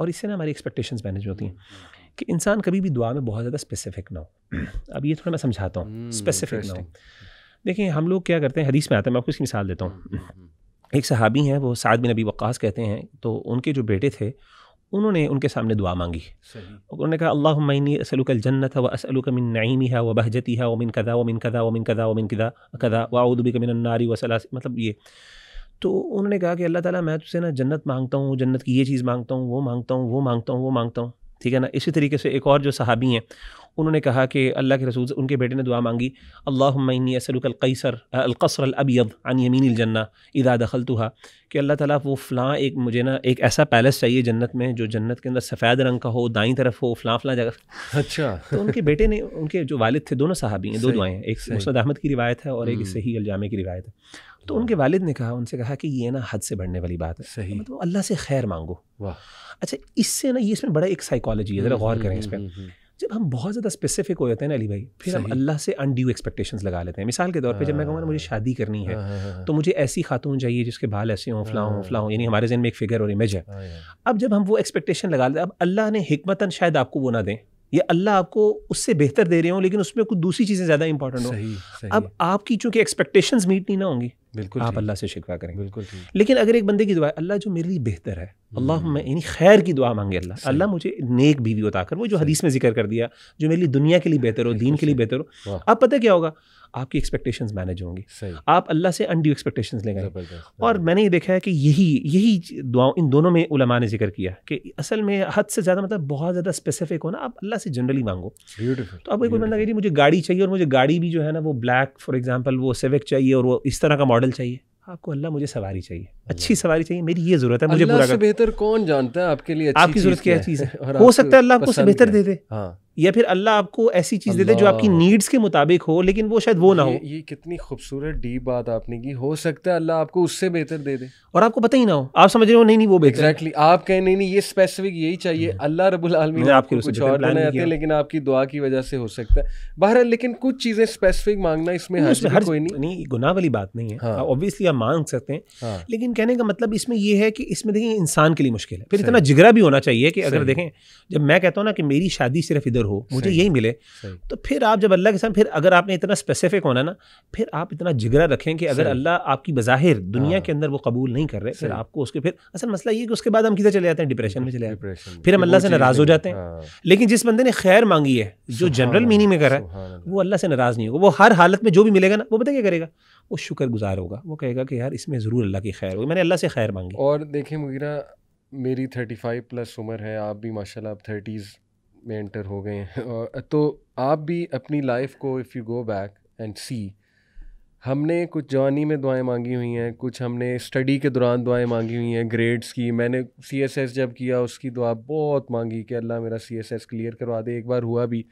और इससे ना हमारी एक्सपेक्टेशंस मैनेज होती हैं हम्म, हम्म। कि इंसान कभी भी दुआ में बहुत ज़्यादा स्पेसिफिक ना हो hmm. अब ये थोड़ा मैं समझाता हूँ स्पेसिफिक hmm, ना हो देखिए हम लोग क्या करते हैं हदीस में आते हैं मैं आपको इसकी मिसाल देता हूँ hmm, एक सहाबी हैं वो साद बिन अबी वक़ास कहते हैं तो उनके जो बेटे थे उन्होंने उनके सामने दुआ मांगी उन्होंने कहा अल्लाह मैनी असलुक जन्नत व असलुक मिन नईमी है व बहजती है वमिन कदा वमिन कदा वमिन कदा वमिन कदा कदा व का कमिन नारी वसला मतलब ये तो उन्होंने कहा कि अल्लाह ताला मैं तुझसे ना जन्नत मांगता हूँ जन्नत की ये चीज़ मांगता हूँ वो मांगता हूँ वो मांगता हूँ वो मांगता हूँ ठीक है ना इसी तरीके से एक और जो सहाबी हैं उन्होंने कहा कि अल्लाह के रसूल उनके बेटे ने दुआ मांगी अल्लाहनी असलकलसर अलकसर अबियद अन यमीन जन्ना इदा दखल तुहा कि अल्लाह ताला वो फ़लाँ एक मुझे ना एक ऐसा पैलेस चाहिए जन्नत में जो जन्नत के अंदर सफ़ेद रंग का हो दाई तरफ हो फ़लाँ फ़लाँ जगह अच्छा तो उनके बेटे ने उनके जो वालद थे दोनों साहबी हैं दो दुआएँ हैं एक मुसद अहमद की रिवायत है और एक हम्म। सही अलजामे की रिवायत है तो उनके वालिद ने कहा उनसे कहा कि ये ना हद से बढ़ने वाली बात है सही मतलब अल्लाह से खैर मांगो वाह अच्छा इससे ना ये इसमें बड़ा एक साइकोलॉजी है ज़रा हम्म, गौर हम्म, करें हम्म, इस पर जब हम बहुत ज़्यादा स्पेसिफिक हो जाते हैं ना अली भाई फिर हम अल्लाह से अनड्यू एक्सपेक्टेशंस लगा लेते हैं मिसाल के तौर पे जब मैं कहूँगा ना मुझे हाँ। शादी करनी है हाँ, हाँ, तो मुझे ऐसी खातून चाहिए जिसके बाल ऐसे हों फलाँ हों फलाँ हों यानी हमारे जहन में एक फिगर और इमेज है अब जब हम वो एक्सपेक्टेशन लगा लेते हैं अब अल्लाह ने हमता शायद आपको वो ना दें या अल्लाह आपको उससे बेहतर दे रहे हो लेकिन उसमें कुछ दूसरी चीज़ें ज़्यादा इंपॉर्टेंट हो अब आपकी चूँकि एक्सपेक्टेशन मीट नहीं ना होंगी बिल्कुल आप अल्लाह से शिकवा करें बिल्कुल लेकिन अगर एक बंदे की दुआ अल्लाह जो मेरे लिए बेहतर है अल्लाह मैं हम्म। इन खैर की दुआ मांगे अल्लाह अल्लाह मुझे नेक बीवी उताकर वो जो हदीस में जिक्र कर दिया जो मेरे लिए दुनिया के लिए बेहतर हो दीन के लिए बेहतर हो अब पता क्या होगा आपकी एक्सपेक्टेशंस मैनेज होंगी आप अल्लाह से अनड्यू एक्सपेक्टेशंस ले गए और मैंने ये देखा है कि यही यही दुआओं इन दोनों में उलमा ने जिक्र किया कि असल में हद से ज़्यादा मतलब बहुत ज़्यादा स्पेसिफिक हो ना आप अल्लाह से जनरली मांगो तो अब एक मतलब मुझे गाड़ी चाहिए और मुझे गाड़ी भी जो है ना वो ब्लैक फॉर एग्जाम्पल वो सेविक चाहिए और वो इस तरह का मॉडल चाहिए आपको अल्लाह मुझे सवारी चाहिए अच्छी सवारी चाहिए मेरी ये जरूरत है मुझे पूरा बेहतर कौन जानता है आपके लिए आपकी जरूरत क्या चीज़ है हो सकता है अल्लाह आपको बेहतर दे दे हाँ या फिर अल्लाह आपको ऐसी चीज़ दे दे जो आपकी नीड्स के मुताबिक हो लेकिन वो शायद वो ना हो ये कितनी खूबसूरत डीप बात आपने की हो सकता है अल्लाह आपको उससे बेहतर दे दे और आपको पता ही ना हो आप समझ रहे हो नहीं नहीं वो बेहतर exactly. आप कहें नहीं नहीं ये स्पेसिफिक यही चाहिए हम्म। अल्लाह रबुल आलमी आपको कुछ और बनाते तो हैं लेकिन आपकी दुआ की वजह से हो सकता है बहरहाल लेकिन कुछ चीज़ें स्पेसिफिक मांगना इसमें हर कोई नहीं नहीं गुना वाली बात नहीं है ऑब्वियसली हाँ। आप मांग सकते हैं हाँ। लेकिन कहने का मतलब इसमें यह है कि इसमें देखिए इंसान के लिए मुश्किल है फिर इतना जिगरा भी होना चाहिए कि अगर देखें जब मैं कहता हूँ ना कि मेरी शादी सिर्फ इधर अगर हो मुझे यही मिले तो फिर आप जब अल्लाह के साथ फिर अगर आपने इतना स्पेसिफिक होना ना फिर आप इतना जिगरा रखें कि अगर अल्लाह आपकी बज़ाहिर दुनिया हाँ। के अंदर वो कबूल नहीं कर रहे फिर आपको उसके फिर असल मसला ये कि उसके बाद हम किधर चले जाते हैं डिप्रेशन में चले जाते हैं फिर हम अल्लाह से नाराज़ हो जाते हैं हाँ। लेकिन जिस बंदे ने खैर मांगी है जो जनरल मीनिंग में कर रहा है वो अल्लाह से नाराज़ नहीं होगा वो हर हालत में जो भी मिलेगा ना वो पता क्या करेगा वो शुक्रगुजार होगा वो कहेगा कि यार इसमें ज़रूर अल्लाह की खैर होगी मैंने अल्लाह से खैर मांगी और देखें मुगीरा मेरी थर्टी फाइव प्लस उम्र है आप भी माशाल्लाह आप थर्टीज़ में एंटर हो गए हैं तो आप भी अपनी लाइफ को if you go back and see हमने कुछ जवानी में दुआएं मांगी हुई हैं कुछ हमने स्टडी के दौरान दुआएं मांगी हुई हैं ग्रेड्स की मैंने सी एस एस जब किया उसकी दुआ बहुत मांगी कि अल्लाह मेरा सी एस एस क्लियर करवा दे एक बार हुआ भी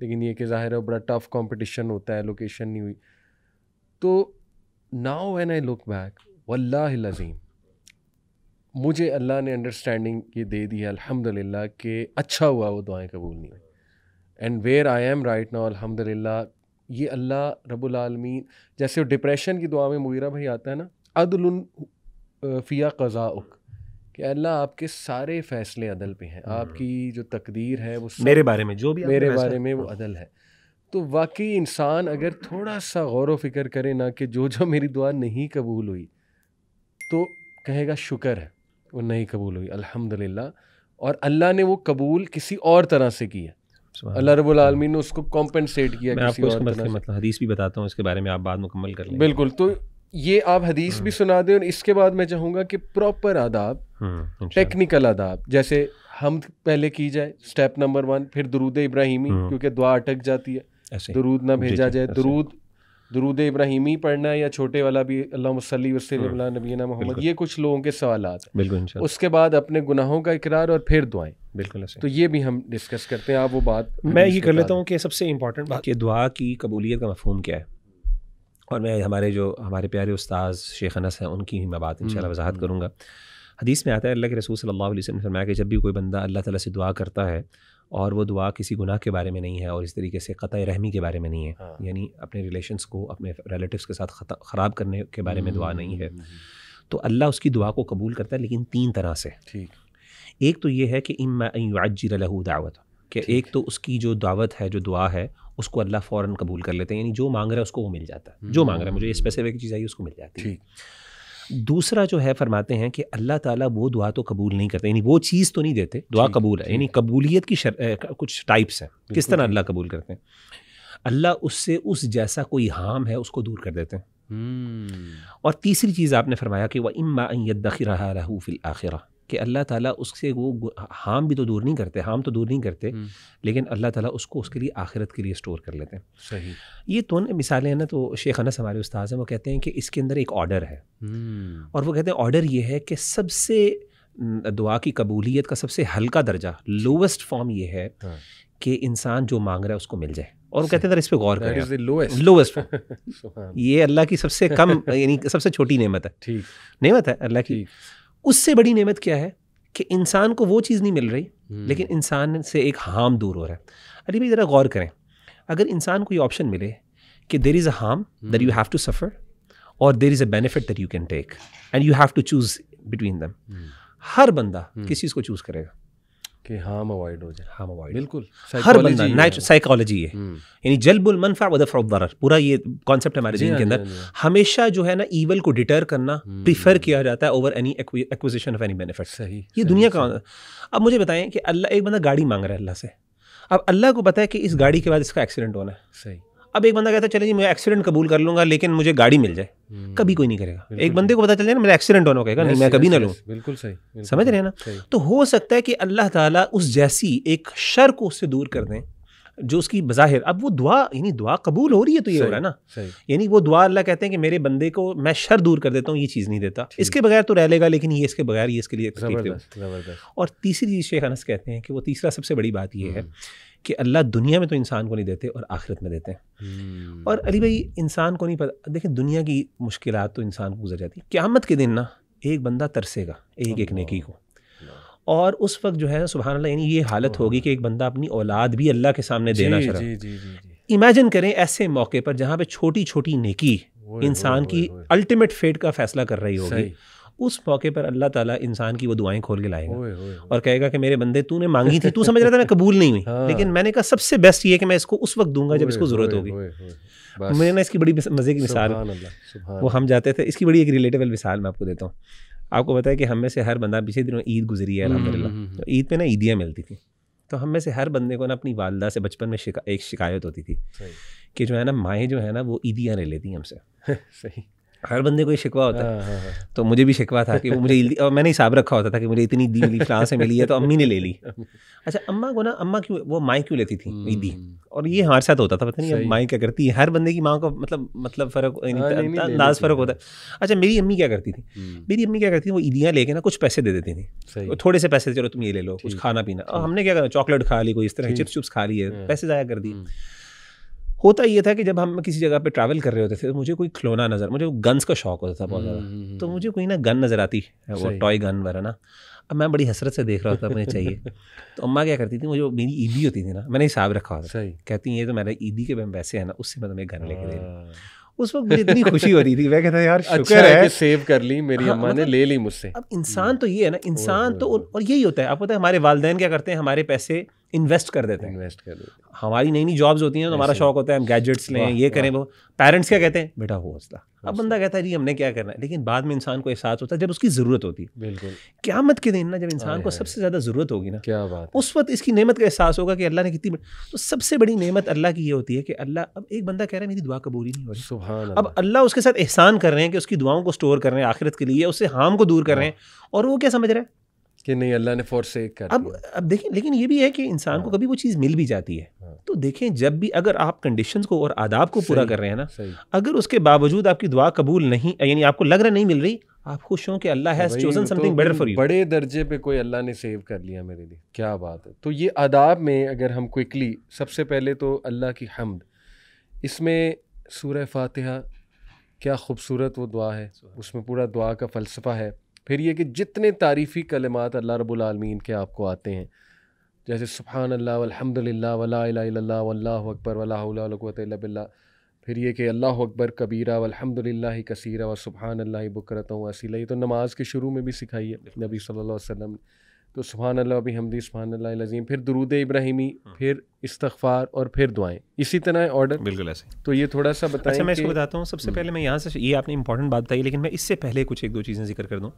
लेकिन ये कि ज़ाहिर है बड़ा टफ़ कंपटीशन होता है लोकेशन नहीं हुई तो now when I look back वल्लाज़ीम मुझे अल्लाह ने अंडरस्टैंडिंग ये दे दी है अल्हम्दुलिल्लाह कि अच्छा हुआ वो दुआएं कबूल नहीं हुई and where I am right now ला ये अल्लाह रबुलमी जैसे डिप्रेशन की दुआ में मुगीरा भाई आता है ना अदल फ़िया कज़ा उक कि अल्लाह आपके सारे फ़ैसले अदल पे हैं आपकी जो तकदीर है वो मेरे बारे में जो भी मेरे बारे में वो अदल है तो वाकई इंसान अगर थोड़ा सा गौर व फिक्र करे ना कि जो जो मेरी दुआ नहीं कबूल हुई तो कहेगा शुक्र है वो नहीं कबूल हुई अल्हम्दुलिल्लाह और अल्लाह ने वो कबूल किसी और तरह से किया अल्लाह रब्बुल आलमीन ने उसको कॉम्पनसेट किया मैं किसी और मतलब तरह मतलब हदीस भी बताता हूँ इसके बारे में आप बाद मुकम्मल कर लें बिल्कुल तो ये आप हदीस भी हम्म। सुना दें और इसके बाद मैं चाहूँगा कि प्रॉपर आदाब टेक्निकल हम्म, आदाब जैसे हम पहले की जाए स्टेप नंबर वन फिर दरूद इब्राहिमी हम्म। क्योंकि दुआ अटक जाती है दरूद ना भेजा जाए दरूद दरूद इब्राहिमी पढ़ना या छोटे वाला भी अल्लाह नबीना मोहम्मद ये कुछ लोगों के सवाल बिल्कुल उसके बाद अपने गुनाहों का इकरार और फिर दुआएं बिल्कुल तो ये भी हम डिस्कस करते हैं आप वो बात मैं ये कर लेता हूँ कि सबसे इम्पोर्टेंट बात कि दुआ की कबूलियत का मफहम क्या है और मैं हमारे जो हमारे प्यारे उस्ताद शेख अनस हैं उनकी ही मैं बात हम्म, इंशाल्लाह वजाहत हम्म। करूँगा हदीस में आता है अल्लाह के रसूल सल्लल्लाहु अलैहि वसल्लम फरमाया कि जब भी कोई बंदा अल्लाह ताला से दुआ करता है और वो दुआ किसी गुनाह के बारे में नहीं है और इस तरीके से क़त रहमी के बारे में नहीं है हाँ। यानी अपने रिलेशन्स को अपने रिलेटिव्स के साथ ख़राब करने के बारे में दुआ नहीं है हम्म, हम्म, हम्म। तो अल्लाह उसकी दुआ को कबूल करता है लेकिन तीन तरह से ठीक एक तो ये है कि इमजी लहू दावत कि एक तो उसकी जो दावत है जो दुआ है उसको अल्लाह फ़ौर कबूल कर लेते हैं यानी जो मांग रहा है उसको वो मिल जाता है जो मांग रहा है मुझे स्पेसिफिक चीज़ आई उसको मिल जाती है दूसरा जो है फरमाते हैं कि अल्लाह ताला वो दुआ तो कबूल नहीं करते यानी वो चीज़ तो नहीं देते दुआ कबूल है यानी कबूलियत की शर, ए, कुछ टाइप्स हैं किस तरह अल्लाह कबूल करते हैं अल्लाह उससे उस जैसा कोई हाम है उसको दूर कर देते हैं हम्म। और तीसरी चीज़ आपने फरमाया कि वह इमा दखिर रहा रहूफिल आखिरा कि अल्लाह ताला उससे वो हाम भी तो दूर नहीं करते हाम तो दूर नहीं करते लेकिन अल्लाह ताला उसको उसके लिए आखिरत के लिए स्टोर कर लेते हैं सही ये तो मिसालें हैं ना तो शेख अनस हमारे उस्ताद हैं वो कहते हैं कि इसके अंदर एक ऑर्डर है और वो कहते हैं ऑर्डर ये है कि सबसे दुआ की कबूलियत का सबसे हल्का दर्जा लोवेस्ट फॉर्म ये है हाँ। कि इंसान जो मांग रहा है उसको मिल जाए और वो कहते हैं इस पर गौर करें लोएस्ट ये अल्लाह की सबसे कम यानी सबसे छोटी नेमत है ठीक नेमत है अल्लाह की उससे बड़ी नेमत क्या है कि इंसान को वो चीज़ नहीं मिल रही हम्म। लेकिन इंसान से एक हार्म दूर हो रहा है अरे भाई ज़रा गौर करें अगर इंसान को ये ऑप्शन मिले कि there is a harm that you have to suffer और there is a benefit that you can take and you have to choose between them हर बंदा हम्म। किस चीज़ को चूज़ करेगा कि हार्म अवॉइड हो जाए हार्म अवॉइड बिल्कुल हर बंदा साइकोलॉजी है हम्म। यानी जल जलबुल मनफा व दफ़र दरर पूरा ये कॉन्सेप्ट हमारे जीवन के हाँ, अंदर हाँ, हाँ। हमेशा जो है ना ईवल को डिटर करना प्रीफर हम्म। किया जाता है over any acquisition of any benefit सही ये दुनिया का अब मुझे बताएं कि अल्लाह एक बंदा गाड़ी मांग रहा है अल्लाह से अब अल्लाह को पता है कि इस गाड़ी के बाद इसका एक्सीडेंट होना है सही अब एक बंदा कहता है चले जी मैं एक्सीडेंट कबूल कर लूंगा लेकिन मुझे गाड़ी मिल जाए हम्म। कभी कोई नहीं करेगा एक बंदे को पता चल जाए ना मेरा एक्सीडेंट होना कहेगा नहीं मैं कभी ना लूँ बिल्कुल सही समझ रहे हैं ना तो हो सकता है कि अल्लाह ताला उस जैसी एक शर को उससे दूर कर दें जो उसकी बज़ाहिर अब वो दुआ यानी दुआ कबूल हो रही है तो ये हो रहा है ना यानी वो दुआ अल्लाह कहते हैं कि मेरे बंदे को मैं शर दूर कर देता हूँ ये चीज़ नहीं देता इसके बगैर तो रह लेगा लेकिन ये इसके बगैर ये इसके लिए और तीसरी चीज़ शेख अनस कहते हैं कि वो तीसरा सबसे बड़ी बात ये है हम्म। कि अल्लाह दुनिया में तो इंसान को नहीं देते और आखिरत में देते हैं हम्म। और अली भाई इंसान को नहीं पता देखिए दुनिया की मुश्किल तो इंसान को गुजर जाती है क्यामत के दिन ना एक बंदा तरसेगा एक एक नेकी को और उस वक्त जो है सुबह अल्लाह यानी ये हालत होगी कि एक बंदा अपनी औलाद भी अल्लाह के सामने देना चाहिए इमेजिन करें ऐसे मौके पर जहाँ पे छोटी छोटी नेकी इंसान की अल्टीमेट फेट का फैसला कर रही होगी उस मौके पर अल्लाह ताला इंसान की वो दुआएं खोल के लाएगा ओए, ओए, ओए। और कहेगा कि मेरे बंदे तूने मांगी थी तू समझ रहा था मैं कबूल नहीं हुई हाँ। लेकिन मैंने कहा सबसे बेस्ट ये कि मैं इसको उस वक्त दूंगा जब इसको ज़रूरत होगी मैंने ना इसकी बड़ी मज़े की मिसाल वो हम जाते थे इसकी बड़ी एक रिलेटेबल मिसाल मैं आपको देता हूँ आपको पता है कि हम में से हर बंदा पिछले दिनों ईद गुजरी है अलहमदिल्ला हम्म, हम्म, हम्म। तो ईद पे ना ईदियाँ मिलती थी तो हम में से हर बंदे को ना अपनी वालदा से बचपन में शिका, एक शिकायत होती थी कि जो है ना माएँ जो है ना वो ईदियाँ ले लेती हमसे सही हर बंदे को शिकवा होता है हाँ, हाँ, हाँ। तो मुझे भी शिकवा था कि वो मुझे और मैंने हिसाब रखा होता था कि मुझे इतनी ईदी मिली फ्रांस से मिली है तो अम्मी ने ले ली अच्छा अम्मा को ना अम्मा क्यों वो माएँ क्यों लेती थी ईदी हम्म। और ये हमारे साथ होता था पता नहीं माई क्या करती है हर बंदे की माँ को मतलब मतलब फ़र्क अंदाज फ़र्क होता है अच्छा मेरी अम्मी क्या करती थी हम्म। मेरी अम्मी क्या करती थी वो ईदियाँ लेके ना कुछ पैसे दे देती थी थोड़े से पैसे चलो तुम ये ले लो कुछ खाना पीना और हमने क्या करना चॉकलेट खा ली कोई इस तरह चिप्स चुप्स खा है पैसे ज़ाया कर दिए हम्म। होता ये था कि जब हम किसी जगह पे ट्रैवल कर रहे होते थे तो मुझे कोई खिलौना नज़र मुझे गन्स का शौक होता था बहुत ज़्यादा हम्म, हम्म, तो हम्म। मुझे कोई ना गन नज़र आती है वो टॉय गन वगैरह ना अब मैं बड़ी हसरत से देख रहा होता मुझे चाहिए तो अम्मा क्या करती थी मुझे मेरी ईदी होती थी ना मैंने हिसाब रखा होता सही कहती ये तो मेरा ईदी के पैसे है ना उससे मैं तुम्हें गन लेके दे रही हाँ। उस वक्त मुझे इतनी खुशी हो रही थी मैं कहता यार अच्छा शुक्र अच्छा है कि सेव कर ली मेरी हाँ, अम्मा मतलब, ने ले ली मुझसे अब इंसान तो ये है ना इंसान तो और यही होता है आपको पता है हमारे वालदेन क्या करते हैं हमारे पैसे इन्वेस्ट कर देते हैं इन्वेस्ट कर देते हैं हमारी नई नई जॉब्स होती हैं तो हमारा शौक होता है हम गैजेट्स लें ये करें वो पेरेंट्स क्या कहते हैं बेटा हो हौसला अब बंदा कहता है जी हमने क्या करना है लेकिन बाद में इंसान को एहसास होता है जब उसकी ज़रूरत होती है बिल्कुल क्या मत के दिन ना जब इंसान को सबसे ज़्यादा ज़रूरत होगी ना क्या बात उस वक्त इसकी नेमत का एहसास होगा कि अल्लाह ने कितनी तो सबसे बड़ी नेमत अल्लाह की ये होती है कि अल्लाह अब एक बंदा कह रहा है मेरी दुआ कबूल ही नहीं हो रही सुबह अब अल्लाह उसके साथ एहसान कर रहे हैं कि उसकी दुआओं को स्टोर कर रहे हैं आखिरत के लिए उससे हार्म को दूर कर रहे हैं हाँ। और वो क्या समझ रहा है कि नहीं अल्लाह ने फोर्स से कर अब अब देखें लेकिन ये भी है कि इंसान हाँ। को कभी वो चीज़ मिल भी जाती है हाँ। तो देखें जब भी अगर आप कंडीशंस को और आदाब को पूरा कर रहे हैं ना अगर उसके बावजूद आपकी दुआ कबूल नहीं यानी आपको लग रहा नहीं मिल रही आप खुश हों कि Allah has chosen something better for you बड़े दर्जे पे कोई अल्लाह ने सेव कर लिया मेरे लिए क्या बात है तो ये आदाब में अगर हम क्विकली सबसे पहले तो अल्लाह की हमद इसमें सूर फातहा क्या खूबसूरत वो दुआ है उसमें पूरा दुआ का फ़लसफ़ा है फिर ये कि जितने तारीफ़ी कलमात अल्लाह रबालमीन के आपको आते हैं जैसे सुबहान अल्लाह अलहमदिल्ला वला वल्ला अकबर वला फिर ये कि अल्लाह अकबर कबीरा वलहमदिल्ला कसीरा व सुबहान अल्लाह बकरत वसीला ये तो नमाज़ के शुरू में भी सिखाई है नबी सल्लल्लाहु अलैहि वसल्लम ने तो सुबहान अल्लाह हमदी सुबहान फिर दरूद इब्राहिमी हम्म। फिर इस्तफ़ार और फिर दुआएं इसी तरह ऑर्डर बिल्कुल ऐसे तो ये थोड़ा सा बताएं अच्छा मैं इसको बताता हूँ सबसे हम्म। पहले मैं यहाँ से ये आपने इंपॉर्टेंट बात बताई लेकिन मैं इससे पहले कुछ एक दो चीज़ें जिक्र कर दूँ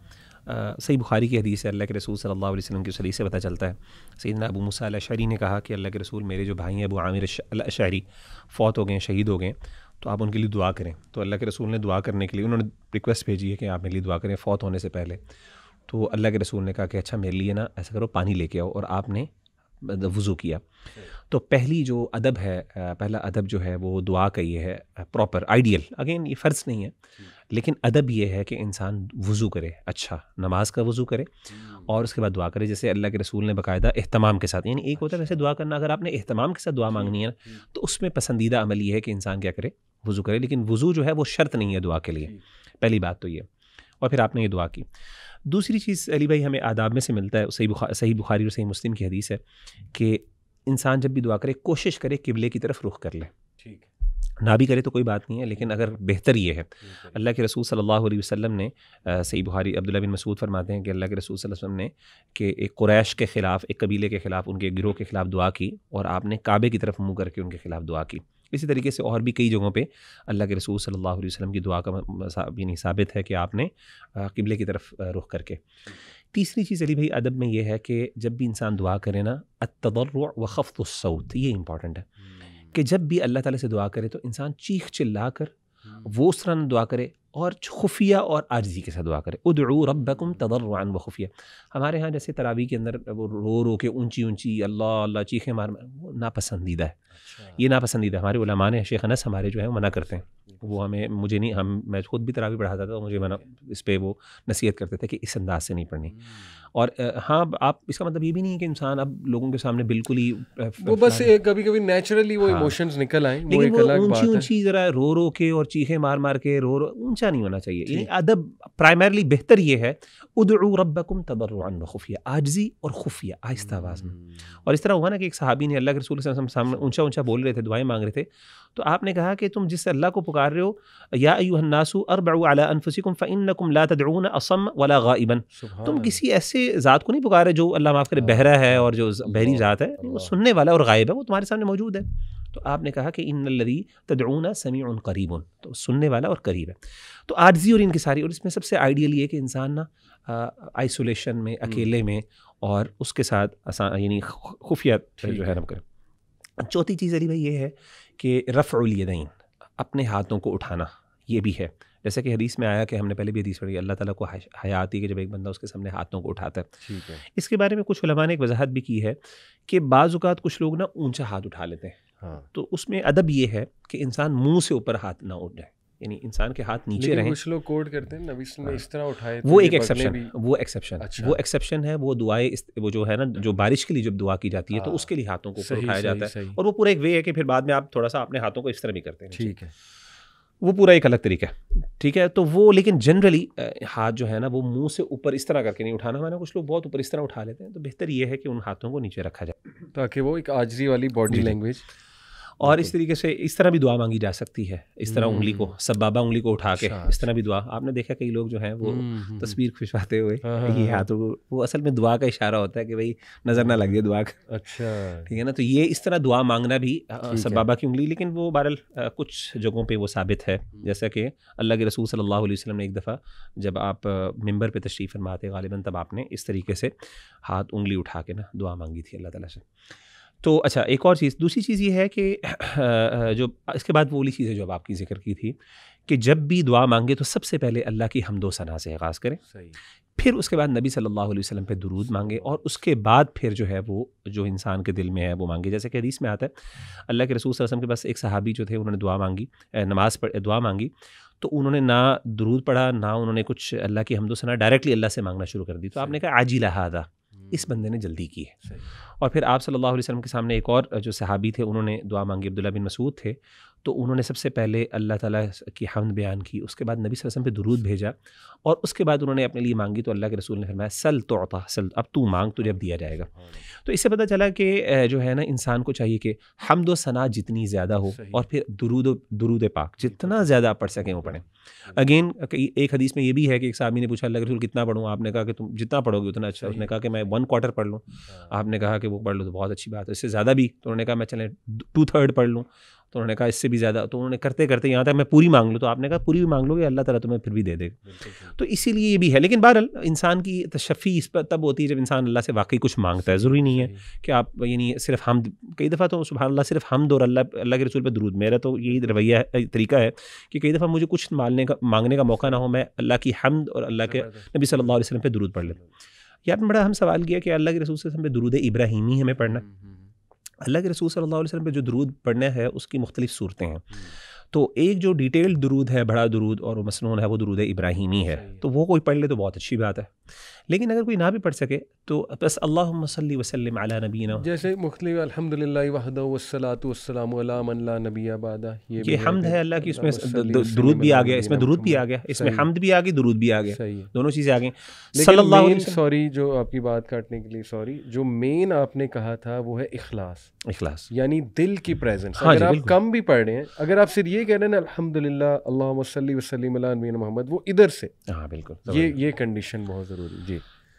सही बुखारी की हदीस है अल्लाह के रसूल सल्ला वसलम की सली से पता चलता है ना अबू मूसा शहरी ने कहा कि अल्लाह के रसूल मेरे जो भाई हैं अबू आमिर शहरी फौत हो गए शहीद हो गए तो आप उनके लिए दुआ करें तो अल्लाह के रसूल ने दुआ करने के लिए उन्होंने रिक्वेस्ट भेजी है कि आप मेरे लिए दुआ करें फौत होने से पहले तो अल्लाह के रसूल ने कहा कि अच्छा मेरे लिए ना ऐसा करो पानी लेके आओ और आपने मतलब वज़ू किया तो पहली जो अदब है पहला अदब जो है वो दुआ का ये है प्रॉपर आइडियल अगेन ये फ़र्ज़ नहीं है लेकिन अदब ये है कि इंसान वज़ू करे अच्छा नमाज़ का वज़ू करे और उसके बाद दुआ करे जैसे अल्लाह के रसूल ने बाकायदा अहतमाम के साथ यानी एक होता है वैसे दुआ करना अगर आपने अहतमाम के साथ दुआ मांगनी है ना तो उसमें पसंदीदा अमल ये है कि इंसान क्या करे वज़ू करे लेकिन वज़ू जो है वो शर्त नहीं है दुआ के लिए पहली बात तो ये और फिर आपने ये दुआ की दूसरी चीज़ अली भाई हमें आदाब में से मिलता है सही बुखार सही बुखारी और सही मुस्लिम की हदीस है कि इंसान जब भी दुआ करे कोशिश करे किबले की तरफ रुख कर ले ठीक ना भी करे तो कोई बात नहीं है लेकिन अगर बेहतर ये है अल्लाह के रसूल सल्लल्लाहु अलैहि वसल्लम ने सही बुहारी अब्दुल्ला बिन मसूद फरमाते हैं कि अल्लाह के रसूल वसल्लम ने कि एक कुरैश के ख़िलाफ़ एक कबीले के ख़िलाफ़ उनके गिरोह के ख़िलाफ़ दुआ की और आपने काबे की तरफ मुँह करके उनके ख़िलाफ़ दुआ की इसी तरीके से और भी कई जगहों पे अल्लाह के रसूल सल्लल्लाहु अलैहि वसल्लम की दुआ का यानी साबित है कि आपने किबले की तरफ रुख करके तीसरी चीज़ अली भाई अदब में यह है कि जब भी इंसान दुआ करे ना अतबर व खफ़त ये इंपॉर्टेंट है कि जब भी अल्लाह ताला से दुआ करे तो इंसान चीख चिल्ला कर हम्म। वो उस तरह दुआ करे और खुफिया और आजजी के साथ दुआ करें उदरू रबकुम तदर्रन व खुफिया हमारे यहाँ जैसे तरावी के अंदर वो रो रो के ऊंची ऊंची अल्लाह अल्लाह चीखे मार वो नापसंदीदा है अच्छा। ये नापसंदीदा हमारे उलमा ने शेख अनस हमारे जो है मना करते हैं वो हमें मुझे नहीं हम मैं खुद भी तरावी पढ़ाता था तो मुझे मना इस पर वो नसीहत करते थे कि इस अंदाज से नहीं पढ़नी हम्म। और हाँ आप इसका मतलब ये भी नहीं है कि इंसान अब लोगों के सामने बिल्कुल ही वो बस कभी कभी नेचुरली वो इमोशंस हाँ। निकल आए ऊंची ऊंची ज़रा रो रो के और चीखे मार मार के रो रो ऊंच ऊंचा नहीं होना चाहिए अदब प्राइमरली बेहतर ये है उदू रबकुम तबर खुफिया आजजी और खुफिया आहिस्ता आवाज़ में हम्म। और इस तरह हुआ ना कि एक सहाबी ने अल्लाह के रसूल सामने ऊंचा ऊंचा बोल रहे थे दुआएं मांग रहे थे तो आपने कहा कि तुम जिससे अल्लाह को पुकार रहे हो या यू अयुहन्नासु अरबाला अनफुसिकुम फ़िनकुम ला तदऊन असम वला गाइबन तुम किसी ऐसे ज़ात को नहीं पुकार रहे जो अल्लाह माफ़ करे हाँ, बहरा है और जो बहरी ज़ात है वो सुनने वाला और गायब है वो तुम्हारे सामने मौजूद है तो आपने कहा कि इन लदी तदऊना समी उन करीब तो सुनने वाला और करीब है तो आर्जी और इनकसारी और इसमें सबसे आइडियल ये कि इंसान ना आइसोलेशन में हम्म। अकेले में और उसके साथ आसान यानी खुफिया जो है हम करें चौथी चीज़ अरे भाई ये है कि रफ़ उलयदीन अपने हाथों को उठाना ये भी है जैसे कि हदीस में आया कि हमने पहले भी हदीस पढ़ी अल्लाह ताला को हया आती है जब एक बंदा उसके सामने हाथों को उठाता है ठीक है इसके बारे में कुछ ने एक वजाहत भी की है कि बाज़ात कुछ लोग ना ऊंचा हाथ उठा लेते हैं हाँ। तो उसमें अदब ये है कि इंसान मुंह से ऊपर हाथ ना उठ जाए यानी इंसान के हाथ नीचे रहे कुछ लोग कोड करते हैं नबी ने इस तरह उठाए वो एक एक्सेप्शन वो एक्सेप्शन अच्छा। वो एक्सेप्शन है वो दुआएं वो जो है ना जो हाँ। बारिश के लिए जब दुआ की जाती है तो हाँ। उसके लिए हाथों को उठाया जाता है और वो पूरा एक वे है कि फिर बाद में आप थोड़ा सा अपने हाथों को इस तरह भी करते हैं ठीक है वो पूरा एक अलग तरीका है ठीक है तो वो लेकिन जनरली हाथ जो है ना वो मुंह से ऊपर इस तरह करके नहीं उठाना मैंने कुछ लोग बहुत ऊपर इस तरह उठा लेते हैं तो बेहतर ये है कि उन हाथों को नीचे रखा जाए ताकि वो एक आजरी वाली बॉडी लैंग्वेज और इस तरीके से इस तरह भी दुआ मांगी जा सकती है इस तरह उंगली को हम्म। सब बाबा उंगली को उठा के इस तरह भी दुआ आपने देखा कई लोग जो हैं वो हम्म, हम्म, तस्वीर खुशवाते हुए ये हाथों को वो असल में दुआ का इशारा होता है कि भाई नज़र ना लग जाए दुआ का अच्छा ठीक है ना तो ये इस तरह दुआ मांगना भी सब बाबा की उंगली लेकिन वो बहरल कुछ जगहों पर वो साबित है जैसा कि अल्लाह के रसूल सल्ला वसलम ने एक दफ़ा जब आप मेम्बर पर तशरीफ़ फरमाते गालिबा तब आपने इस तरीके से हाथ उंगली उठा के ना दुआ मांगी थी अल्लाह तला से तो अच्छा एक और चीज़ दूसरी चीज़ ये है कि जो इसके बाद वो वाली चीज़ है जो अब आपकी जिक्र की थी कि जब भी दुआ मांगे तो सबसे पहले अल्लाह की हमदो सना से आगाज़ करें सही फिर उसके बाद नबी सल्लल्लाहु अलैहि वसल्लम पे दुरूद मांगे और उसके बाद फिर जो है वो जो इंसान के दिल में है वो मांगे जैसे कि हदीस में आता है अल्लाह के रसूल वसम के पास एक सहाबी जो थे उन्होंने दुआ मांगी नमाज पढ़ दुआ मांगी तो उन्होंने ना दुरूद पढ़ा ना उन्होंने कुछ अल्लाह की हमदोसना डायरेक्टली अल्लाह से मांगना शुरू कर दी तो आपने कहा आजी लहादा इस बंदे ने जल्दी की है और फिर आप सल्लल्लाहु अलैहि वसल्लम के सामने एक और जो सहाबी थे उन्होंने दुआ मांगी अब्दुल्ला बिन मसूद थे तो उन्होंने सबसे पहले अल्लाह ताला की हमद बयान की उसके बाद नबी वसम पे दरूद भेजा और उसके बाद उन्होंने अपने लिए मांगी तो अल्लाह के रसूल ने फरमाया सल तो अता सल अब तू मांग तुझे अब दिया जाएगा तो इससे पता चला कि जो है ना इंसान को चाहिए कि हमदो सना जितनी ज़्यादा हो और फिर दरूद दुरूद पाक जितना ज़्यादा आप पढ़ सकें वो पढ़ें अगेन एक हदीस में ये भी है कि एक साहबी ने पूछा अल्लाह के रसूल कितना पढ़ूँ आपने कहा कि तुम जितना पढ़ोगे उतना अच्छा उसने कहा कि मैं वन क्वार्टर पढ़ लूँ हाँ। आपने कहा कि वो पढ़ लो तो बहुत अच्छी बात है इससे ज़्यादा भी तो उन्होंने कहा मैं चलें टू थर्ड पढ़ लूँ तो उन्होंने कहा इससे भी ज़्यादा तो उन्होंने करते करते यहाँ तक मैं पूरी मांग लूँ तो आपने कहा पूरी भी मांग कि अल्लाह ताला तुम्हें फिर भी दे देगा तो इसीलिए ये भी है लेकिन बहर इंसान की तशफ़ी इस पर तब होती है जब इंसान अल्लाह से वाकई कुछ मांगता है ज़रूरी नहीं है कि आप यानी सिर्फ हम कई दफ़ा तो सुबह अल्लाह सिर्फ हमद और अल्लाह अल्लाह के रसूल पर दरूद मेरा तो यही रवैया तरीका है कि कई दफ़ा मुझे कुछ मांगने का मांगने का मौका ना हो मैं अल्लाह की हमद और अल्लाह के नबी सल्ला वसलम पर दरूद पढ़ लेते हूँ आपने बड़ा हम सवाल किया कि अल्लाह के रसूल से हमें दरूद इब्राहिमी हमें पढ़ना हम्म, हम्म, अल्लाह के रसूल सल्लल्लाहु अलैहि वसल्लम पे जो दरूद पढ़ना है उसकी मुख्तलिफ़ सूरतें हैं हम्म। तो एक जो डिटेल्ड दरूद है बड़ा दरूद और मसनून है वो दरूद इब्राहिमी है तो वो कोई पढ़ ले तो बहुत अच्छी बात है लेकिन अगर कोई ना भी पढ़ सके तो बस अल्लाह वसलम अला नबीना जैसे नबी आबादा ये, ये हमद है अल्लाह की उसमें दरूद भी आ गया इसमें दरूद भी आ गया इसमें हमद भी आ गई दरूद भी आ गया दोनों चीज़ें आ गई सॉरी जो आपकी बात काटने के लिए सॉरी जो मेन आपने कहा था वो है इखलास इखलास यानी दिल की प्रेजेंस हाँ अगर आप कम भी पढ़ रहे हैं अगर आप सिर्फ ये कह रहे हैं अल्हम्दुलिल्लाह अल्लाह वसल्ली वसल्लम मोहम्मद वो इधर से हाँ बिल्कुल ये ये कंडीशन बहुत ज़रूरी जी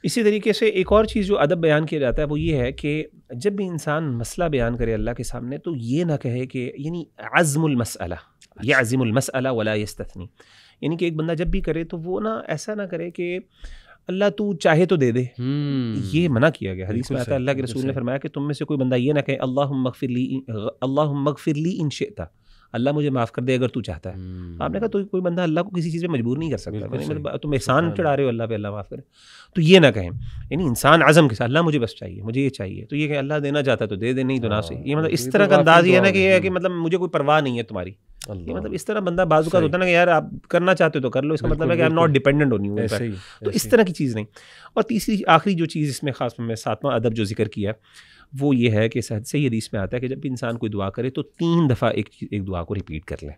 इसी तरीके से एक और चीज़ जो अदब बयान किया जाता है वो ये है कि जब भी इंसान मसला बयान करे अल्लाह के सामने तो ये ना कहे कि यानी आज़मुलमसला ये आज़िमुलमसला अच्छा। वला यस्तनी यानी कि एक बंदा जब भी करे तो वो ना ऐसा ना करे कि अल्लाह तू चाहे तो दे दे हम्म। ये मना किया गया हदीस में आता है अल्लाह के रसूल ने फरमाया कि तुम में से कोई बंदा ये ना कहे अल्लाह मगफिर अल्लाह मगफिर इन शेता अल्लाह मुझे माफ़ कर दे अगर तू चाहता है हम्म। आपने कहा तो कोई बंदा अल्लाह को किसी चीज़ में मजबूर नहीं कर सकता मतलब तुम एहसान चढ़ा रहे हो अल्लाह पे अल्लाह माफ़ करे तो ये ना कहें यानी इंसान आज़म के साथ अल्लाह मुझे बस चाहिए मुझे ये चाहिए तो ये कहें अल्लाह देना चाहता तो दे दे नहीं तो ना हाँ, से ये मतलब इस तो तरह का अंदाज़ ये ना तो कि है हम्म। कि मतलब मुझे कोई परवाह नहीं है तुम्हारी ये मतलब इस तरह बंदा बाजू का होता है ना कि यार आप करना चाहते हो तो कर लो इसका मतलब है कि I am not dependent on you तो इस तरह की चीज़ नहीं और तीसरी आखिरी जो चीज़ इसमें खास मैं सातवां अदब जो जिक्र किया है वो ये है कि सही हदीस में आता है कि जब भी इंसान कोई दुआ करे तो तीन दफ़ा एक एक दुआ को रिपीट कर लें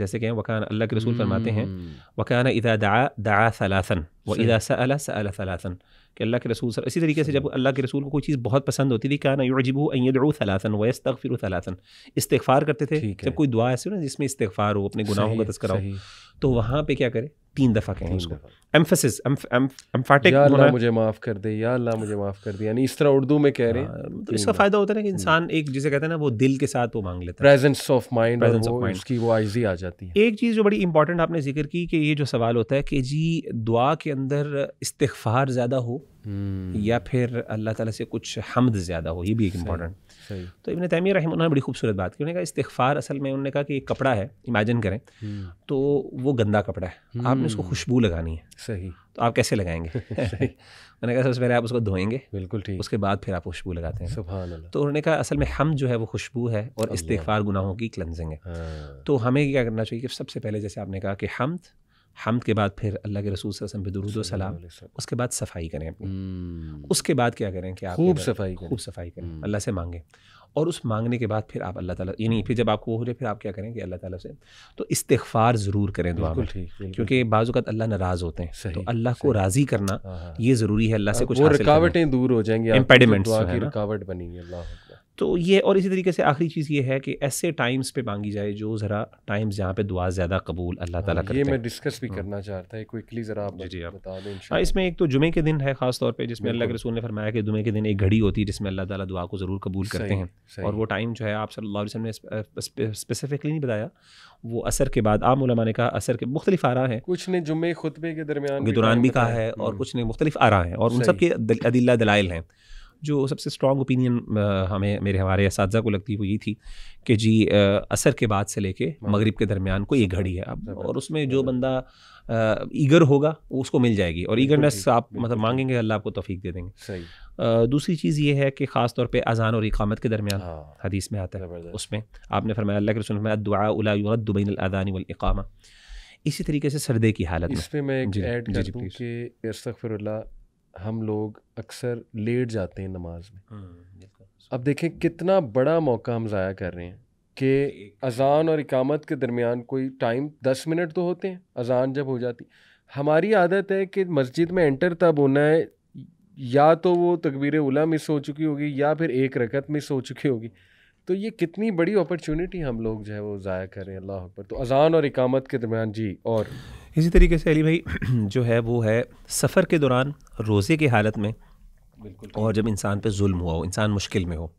जैसे कि वकान अल्लाह के रसूल फरमाते हैं हम्म। वकान इदा दा दा सलासन व इदा सला सला सलासन कि अल्लाह के रसूल सर इसी तरीके से जब अल्लाह के रसूल को कोई चीज़ बहुत पसंद होती थी कहना युजिबू अयदू सलासन वयस तगफिर सलासन इस्तफ़ार करते थे जब कोई दुआ ऐसी हो ना जिसमें इस्तफ़ार हो अपने गुनाहों का तस्करा हो तो वहाँ पर क्या करे तीन दफा कहें उसको एम्फेसिस एम्फेटिक या अल्लाह मुझे माफ कर दे या अल्लाह मुझे माफ कर दे यानी इस तरह उर्दू में कह रहे हैं तो इसका फायदा होता है ना कि हम्म। इंसान एक जिसे कहते हैं ना वो दिल के साथ वो मांग लेता है presence of mind presence of mind उसकी वो आइजी आ जाती है एक चीज़ जो बड़ी इंपॉर्टेंट आपने जिक्र की कि ये जो सवाल होता है कि जी दुआ के अंदर इस्तफार ज़्यादा हो हम्म। या फिर अल्लाह ताला से कुछ हमद ज़्यादा हो ये भी एक इंपॉर्टेंट तो इबन तैमिया रही उन्होंने बड़ी खूबसूरत बात की उन्होंने कहा इस्तफार असल में उन्होंने कहा कि एक कपड़ा है इमेजिन करें हम्म। तो वो गंदा कपड़ा है हम्म। आपने उसको खुशबू लगानी है सही तो आप कैसे लगाएंगे मैंने कहा सबसे पहले आप उसको धोएंगे बिल्कुल ठीक उसके बाद फिर आप खुशबू लगाते हैं तो उन्होंने कहा असल में हम जो है वो खुशबू है और इस्तफार गुनाहों की क्लेंजिंग है हाँ। तो हमें क्या करना चाहिए कि सबसे पहले जैसे आपने कहा कि हम हमद के बाद फिर अल्लाह के रसूल वसम पे दरुद सलाम उसके बाद सफाई करें अपनी हम्म। उसके बाद क्या करें कि आप खूब सफाई खूब सफाई करें हम्म। अल्लाह से मांगें और उस मांगने के बाद फिर आप अल्लाह ताला यानी फिर जब आपको वो हो जाए फिर आप क्या करें कि अल्लाह ताला से तो इस्तगफार ज़रूर करें दुआ में क्योंकि बाज़त अल्लाह नाराज़ होते हैं तो अल्लाह को राज़ी करना हाँ, हाँ। ये ज़रूरी है अल्लाह से हाँ, कुछ रुकावटें दूर हो जाएंगी की रुकावट बनेंगी अल्लाह तो ये और इसी तरीके से आखिरी चीज़ ये है कि ऐसे टाइम्स पे मांगी जाए जो ज़रा टाइम्स जहाँ पे दुआ ज़्यादा कबूल अल्लाह ताला हाँ, करते ये मैं डिस्कस भी हम्म। करना चाहता है क्विकली ज़रा आप जी जी आप बता दें हाँ इसमें एक तो जुमे के दिन है ख़ास तौर पे जिसमें अल्लाह के रसूल ने फरमाया कि जुमे के दिन एक घड़ी होती है जिसमें अल्लाह ताला दुआ को ज़रूर कबूल करते हैं और वो टाइम जो है आप सल्ला वसम ने स्पेसिफिकली नहीं बताया वो असर के बाद आम उलमा ने कहा असर के मुख्तलिफ आरा हैं कुछ ने जुमे खुतबे के दरमियान के दौरान भी कहा है और हम्म। कुछ ने मुख्तलिफ आरा हैं और उन सब के अदिल्ला दलाइल हैं जो सबसे स्ट्रॉन्ग ओपिनियन हमें मेरे हमारे इस को लगती वो ये थी कि जी असर के बाद से लेके हाँ। मगरिब के दरमियान कोई एक घड़ी है अब और उसमें जो बंदा ईगर होगा उसको मिल जाएगी और ईगरनेस आप मतलब मांगेंगे अल्लाह आपको तोफीक दे देंगे सही दूसरी चीज़ ये है कि ख़ास तौर पे अजान और इकामत के दरमियान हाँ। हदीस में आता है उसमें आपने फरमाया अल्लाह के रसूल में दुआ इसी तरीके से सरदे की हालत इसमें मैं एक ऐड कर दूं कि हम लोग अक्सर लेट जाते हैं नमाज में हाँ, अब देखें कितना बड़ा मौका हम ज़ाया कर रहे हैं कि अजान और इकामत के दरमियान कोई टाइम दस मिनट तो होते हैं अजान जब हो जाती हमारी आदत है कि मस्जिद में एंटर तब होना है या तो वो तकबीर उला मिस हो चुकी होगी या फिर एक रकत मिस हो चुकी होगी तो ये कितनी बड़ी अपॉर्चुनिटी हम लोग जो है वो ज़ाया करें अल्लाह पर तो अजान और इकामत के दरमियान जी और इसी तरीके से अली भाई जो है वो है सफ़र के दौरान रोज़े की हालत में बिल्कुल और जब इंसान पे जुल्म हुआ हो इंसान मुश्किल में हो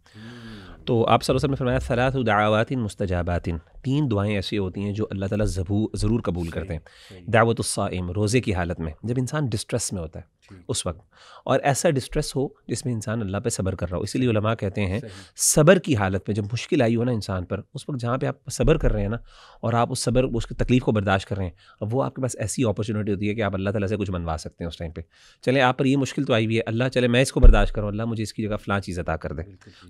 तो आप सर ने फरमाया सलात दावातिन मुस्तजाबातिन तीन दुआएं ऐसी होती हैं जो अल्लाह ताला ज़रूर कबूल करते हैं दावतुस्म रोज़े की हालत में जब इंसान डिस्ट्रेस में होता है उस वक्त और ऐसा डिस्ट्रेस हो जिसमें इंसान अल्लाह पे सब्र कर रहा हो इसीलिए उलमा कहते हैं सब्र की हालत में जब मुश्किल आई हो ना इंसान पर उस वक्त जहाँ पे आप सब्र कर रहे हैं ना और आप उस सब्र उसकी तकलीफ़ को बर्दाश्त कर रहे हैं अब वो आपके पास ऐसी अपॉर्चुनिटी होती है कि आप अल्लाह तला से कुछ बनवा सकते हैं उस टाइम पर चले आप पर ये मुश्किल तो आई हुई है अल्लाह चले मैं इसको बर्दाश्त करूँ अल्लाह मुझे इसकी जगह फ़लाँ चीज़ अदा कर दे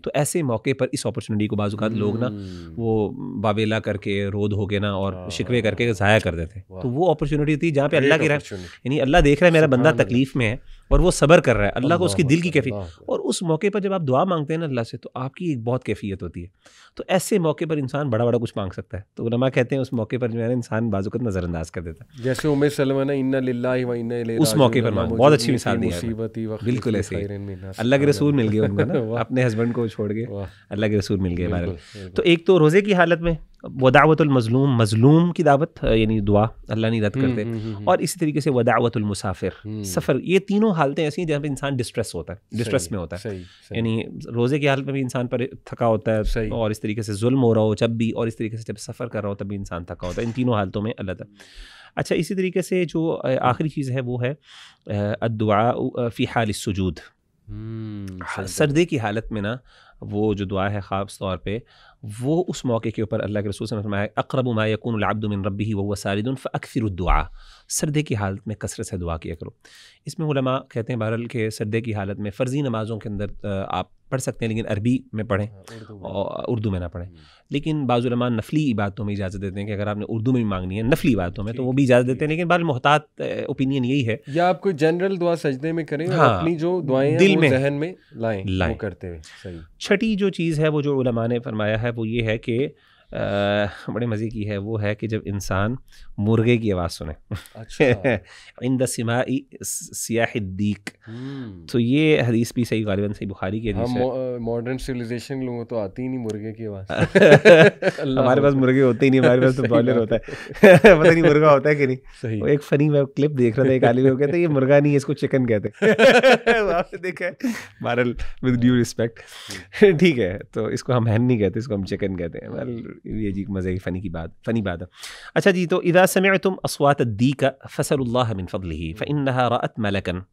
तो ऐसे मौके पर इस अपॉर्चुनिटी को बाज़ात लोग ना हम्म। वो बावेला करके रोध हो गए ना और हाँ। शिकवे करके ज़ाया कर देते तो वो अपॉर्चुनिटी थी जहाँ पे अल्लाह की यानी अल्लाह देख रहा है मेरा बंदा तकलीफ़ में Okay. और वो सबर कर रहा है अल्लाह को उसकी दिल की कैफियत और उस मौके पर जब आप दुआ मांगते हैं ना अल्लाह से तो आपकी एक बहुत कैफियत होती है तो ऐसे मौके पर इंसान बड़ा बड़ा कुछ मांग सकता है तो उलमा कहते हैं उस मौके पर जो है ना इंसान बाजू का नज़रअंदाज कर देता है जैसे उमेर उस मौके पर मांग बहुत अच्छी मिसाल दी बिल्कुल ऐसे अल्लाह के रसूल मिल गए उनको ना अपने हस्बैंड को छोड़ गए अल्लाह के रसूल मिल गए हमारे तो एक तो रोज़े की हालत में वदावतमजलूम मजलूम मज़लूम की दावत यानी दुआ अल्लाह नहीं रद्द हम्म, करते हम्म, हम्म, और इसी तरीके से वदावतमसाफिर सफ़र ये तीनों हालतें ऐसी हैं जहाँ पे इंसान डिस्ट्रेस होता है डिस्ट्रेस में होता है यानी रोज़े की हालत में भी इंसान पर थका होता है और इस तरीके से जुल्म हो रहा हो जब भी और इस तरीके से जब सफ़र कर रहा हो तब भी इंसान थका होता है इन तीनों हालतों में अलग है अच्छा इसी तरीके से जो आखिरी चीज़ है वो है अदुआ फ़ी हाल सजूद हम्म, सर्दी की हालत में ना वो जो दुआ है ख़ास तौर पर वो उस मौके के ऊपर अल्लाह के रसूल से फरमाया अकरब मा यकून अब्दुमिन रबी ही व सारिदन फ़क्सर दुआ सर्दे की हालत में कसरत से दुआ किया करो इसमें उलमा कहते हैं बहरल के सर्दे की हालत में फ़र्ज़ी नमाज़ों के अंदर आप पढ़ सकते हैं लेकिन अरबी में पढ़ें हाँ, और उर्दू में ना पढ़ें हम्म। लेकिन बाज़ुलमा नफली इबादतों में इजाज़त देते हैं कि अगर आपने उर्दू में भी मांगनी है नफली इबादतों में तो वो भी इजाज़त देते हैं लेकिन बाल मोहतात ओपिनियन यही है या आप कोई जनरल दुआ सजदे में करें हाँ, अपनी जो दुआएं दिल में जहन में लाएं लाएं करते हुए छठी जो चीज़ है वो जो उलमा ने फरमाया है वो ये है कि बड़े मज़े की है वो है कि जब इंसान मुर्गे की आवाज़ सुने अच्छा इन द सिमा हम्म। तो ये हदीस भी सही गालिबा सही बुखारी की हाँ, मॉडर्न सिविलाइजेशन लोगों तो आती ही नहीं मुर्गे की आवाज़ हमारे पास मुर्गे होते ही नहीं हमारे पास तो बॉयलर होता है पता नहीं मुर्गा होता है कि नहीं सही एक फ़नी मैं क्लिप देख रहा था एक आलिम कहते ये मुर्गा नहीं इसको चिकन कहते देखा है विद ड्यू रिस्पेक्ट ठीक है तो इसको हम हैन नहीं कहते इसको हम चिकन कहते हैं हाँ। ये जी मज़े फ़नी की बात फ़नी बात है अच्छा जी तो इदा समय तुम असवात दी का फसल मिन फदली हम्म। फ़िन रत मलकन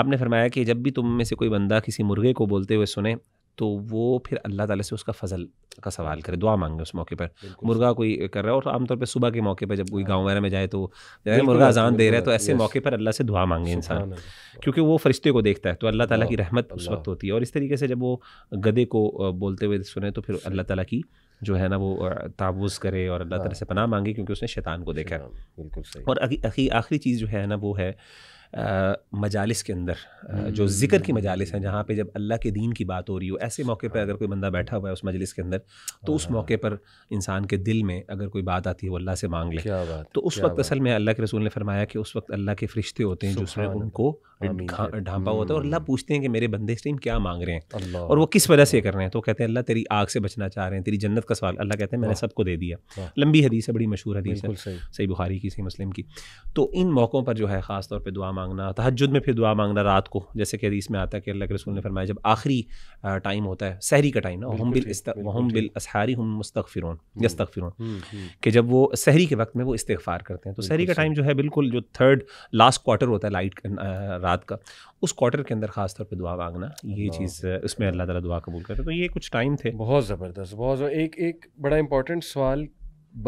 आपने फरमाया कि जब भी तुम में से कोई बंदा किसी मुर्गे को बोलते हुए सुने तो वो फिर अल्लाह ताला से उसका फजल का सवाल करे दुआ मांगे उस मौके पर मुर्गा कोई कर रहा है और आमतौर पर सुबह के मौके पर जब कोई गाँव वगैरह में जाए तो मुर्गा अजान दे रहा है तो ऐसे मौके पर अल्लाह से दुआ मांगे इंसान क्योंकि वो फरिश्ते को देखता है तो अल्लाह ताला की रहमत उस वक्त होती है और इस तरीके से जब वो गधे को बोलते हुए सुने तो फिर अल्लाह ताला की जो है ना वो ताबूज़ करे और अल्लाह तरह तला हाँ। से पनाह मांगे क्योंकि उसने शैतान को देखा है बिल्कुल और आखिरी चीज़ जो है ना वो है मजालस के अंदर जो हम्म। ज़िक्र की मजालस हैं जहाँ पे जब अल्लाह के दीन की बात हो रही हो ऐसे मौके पर हाँ। अगर कोई बंदा बैठा हुआ है उस मजलिस के अंदर तो उस हाँ। मौके पर इंसान के दिल में अगर कोई बात आती है वो अल्लाह से मांग ले तो उस वक्त असल में अल्लाह के रसूल ने फरमाया कि उस वक्त अल्लाह के फरिश्ते होते हैं जिसमें उनको ढांपा होता है और अल्लाह हम्म। पूछते हैं कि मेरे बंदे इस टाइम क्या मांग रहे हैं और वो किस वजह से कर रहे हैं तो कहते हैं अल्लाह तेरी आग से बचना चाह रहे हैं तेरी जन्नत का सवाल अल्लाह कहते हैं मैंने सबको दे दिया लंबी हदीस है बड़ी मशहूर हदीस है सही बुखारी की सही मुस्लिम की तो इन मौक़ों पर जो है खासतौर पर दुआ मांगना तहजद में फिर दुआ मांगना रात को जैसे कि हदीस में आता है कि अल्लाह के रसूल ने फरमाया जब आखिरी टाइम होता है सहरी का टाइम ना हम बिल हम बिल असहारी हम मुस्तक हम्म, यस्तफ़िर हम्म, हम्म। कि जब वो सहरी के वक्त में वो इस्तफ़ार करते हैं तो सहरी का टाइम जो है बिल्कुल जो थर्ड लास्ट क्वार्टर होता है लाइट रात का उस क्वार्टर के अंदर ख़ास तौर पर दुआ मांगना ये चीज़ उसमें अल्लाह ताला दुआ कबूल करते तो ये कुछ टाइम थे बहुत ज़बरदस्त बहुत एक एक बड़ा इंपॉर्टेंट सवाल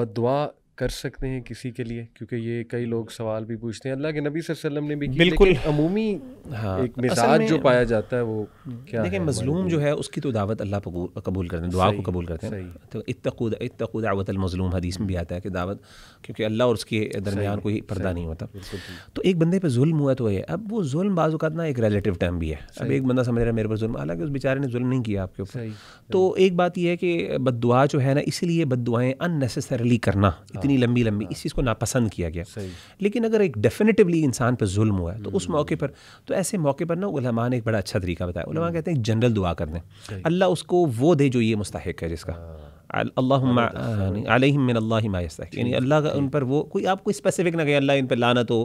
बद कर सकते हैं किसी के लिए क्योंकि ये कई लोग सवाल भी पूछते हैं अल्लाह के नबी वसल्लम ने भी की बिल्कुल अमूमी हाँ एक मिजाज जो पाया जाता है वो क्या देखिए मजलूम जो है उसकी तो दावत अल्लाह कबूल करते हैं दुआ को कबूल करते हैं तो इतकूद इतकू दावत मजलूम हदीस में भी आता है कि दावत क्योंकि अल्लाह और उसके दरमियान कोई पर्दा नहीं होता तो एक बंदे पर जुल्म हुआ तो है अब वो जुल्म बाज़ात ना एक रिलेटिव टर्म भी है अब एक बंदा समझ रहा है मेरे पर जुल्म हालांकि उस बेचारे ने जुल्म नहीं किया आपके ऊपर तो एक बात यह है कि बद जो है ना इसीलिए बद दुआएँ अननेसेसरली करना इतनी लंबी लंबी इस हाँ। चीज़ को नापसंद किया गया लेकिन अगर एक डेफिनेटिवली इंसान पर जुल्म हुआ है तो उस हम्म। मौके पर तो ऐसे मौके पर ना उलमा ने एक बड़ा अच्छा तरीका बताया उलमा हम्म। कहते हैं जनरल दुआ कर दें अल्लाह उसको वो दे जो ये मुस्तक है जिसका हाँ। अल्लाहमास्तक यानी अल्लाह का उन पर वो कोई आप कोई स्पेसिफिक ना कहे अल्लाह इन पर लानत हो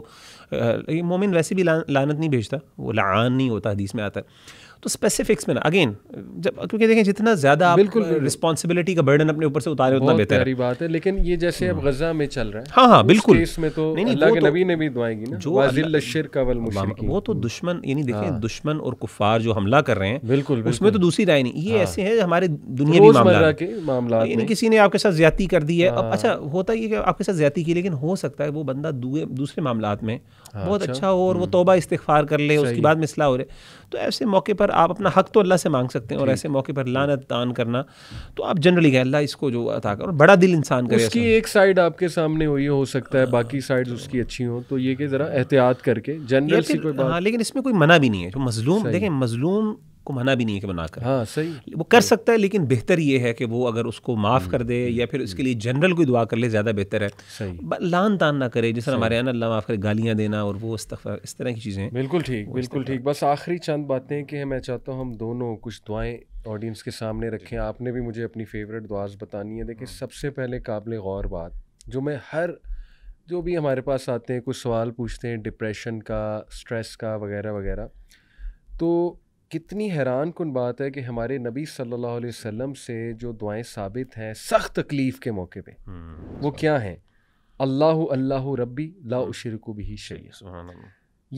मोमिन वैसे भी लानत नहीं भेजता वो लान नहीं होता हदीस में आता तो स्पेसिफिक्स में ना अगेन जब क्योंकि देखें जितना ज़्यादा आप बिल्कुल रिस्पॉन्सिबिलिटी का बर्डन अपने ऊपर से उतारे उतना बेहतर है बात है लेकिन ये जैसे अब हम्म। गजा में चल रहा है हाँ हाँ बिल्कुल इसमें तो नहीं, नहीं, अल्लाह के तो नबी ने भी दुआएं ना जो का वो तो दुश्मन यानी देखें हाँ। दुश्मन और कुफार जो हमला कर रहे हैं बिल्कुल उसमें तो दूसरी राय नहीं ये हाँ। ऐसे है हमारे दुनिया के मामला यानी किसी ने आपके साथ ज्यादा कर दी है अब हाँ। अच्छा होता ही कि आपके साथ ज्यादा की लेकिन हो सकता है वो बंदा दूसरे मामला में बहुत अच्छा।, अच्छा हो और वो हम्म। तोबा इस्तफार कर ले उसके बाद मिसला हो रहे तो ऐसे मौके पर आप अपना हक तो अल्लाह से मांग सकते हैं और ऐसे मौके पर लानत दान करना तो आप जनरली कह अल्लाह इसको जो अता करो बड़ा दिल इंसान करे उसकी एक साइड आपके सामने हुई हो सकता है बाकी साइड उसकी अच्छी हो तो ये कि ज़रा एहतियात करके जनरल सी कोई बात हाँ लेकिन इसमें कोई मना भी नहीं है जो मजलूम देखें मजलूम उसको मना भी नहीं है कि मना कर हाँ सही वो कर सकता है लेकिन बेहतर ये है कि वो अगर उसको माफ़ कर दे हम्म, या हम्म, फिर उसके हम्म। लिए जनरल कोई दुआ कर ले ज़्यादा बेहतर है लान तान ना करे जिस तरह हमारे यहाँ अल्लाह माफ़ करे गालियाँ देना और वो इस तरह की चीज़ें बिल्कुल ठीक बिल्कुल ठीक बस आखिरी चंद बातें कि मैं चाहता हूँ हम दोनों कुछ दुआएँ ऑडियंस के सामने रखें आपने भी मुझे अपनी फेवरेट दुआज बतानी है देखिए हाँ। सबसे पहले काबिल गौर बात जो मैं हर जो भी हमारे पास आते हैं कुछ सवाल पूछते हैं डिप्रेशन का स्ट्रेस का वगैरह वगैरह तो कितनी हैरान कन बात है कि हमारे नबी सल्लल्लाहु अलैहि वसल्लम से जो दुआएं साबित हैं सख्त तकलीफ़ के मौके पे हम्म, वो क्या हैं अल्लाह अल्लाह रब्बी ला उशरकू भी शैया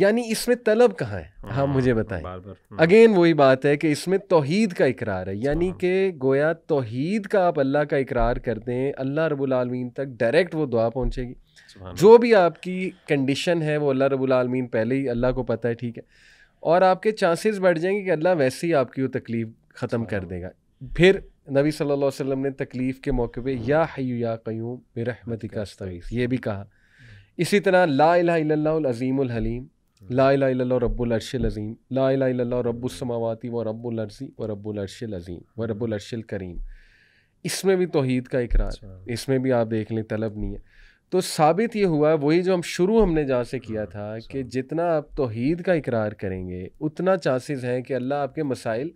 यानी इसमें तलब कहाँ है हाँ, हाँ मुझे बताएं हम्म। अगेन वही बात है कि इसमें तोहीद का इकरार है यानी कि गोया तोहीद का आप अल्लाह का इकरार कर दें अल्लाह रबालमीन तक डायरेक्ट वो दुआ पहुँचेगी जो भी आपकी कंडीशन है वो अल्लाह रबालमीन पहले ही अल्लाह को पता है ठीक है और आपके चांसेस बढ़ जाएंगे कि अल्लाह वैसे ही आपकी वो तकलीफ ख़त्म कर हाँ। देगा फिर नबी सल्लल्लाहु अलैहि वसल्लम ने तकलीफ़ के मौके पे या हयू या क्यूम बेरहमती का अस्तवीस ये भी कहा इसी तरह ला लाज़ीमहलीम हाँ। ला रब्बुलरशलज़ीम ला रब्बुलसमावती व रब्बुलरजी व रब्बुलरशलज़ीम व रब्बुलरशल करीम इसमें भी तोहद का इकरार अच्छा। इसमें भी आप देख लें तलब नहीं है तो साबित ये हुआ वही जो हम शुरू हमने जहाँ से किया हाँ, था अच्छा। कि जितना आप तोहद का इकरार करेंगे उतना चांसेस हैं कि अल्लाह आपके मसाइल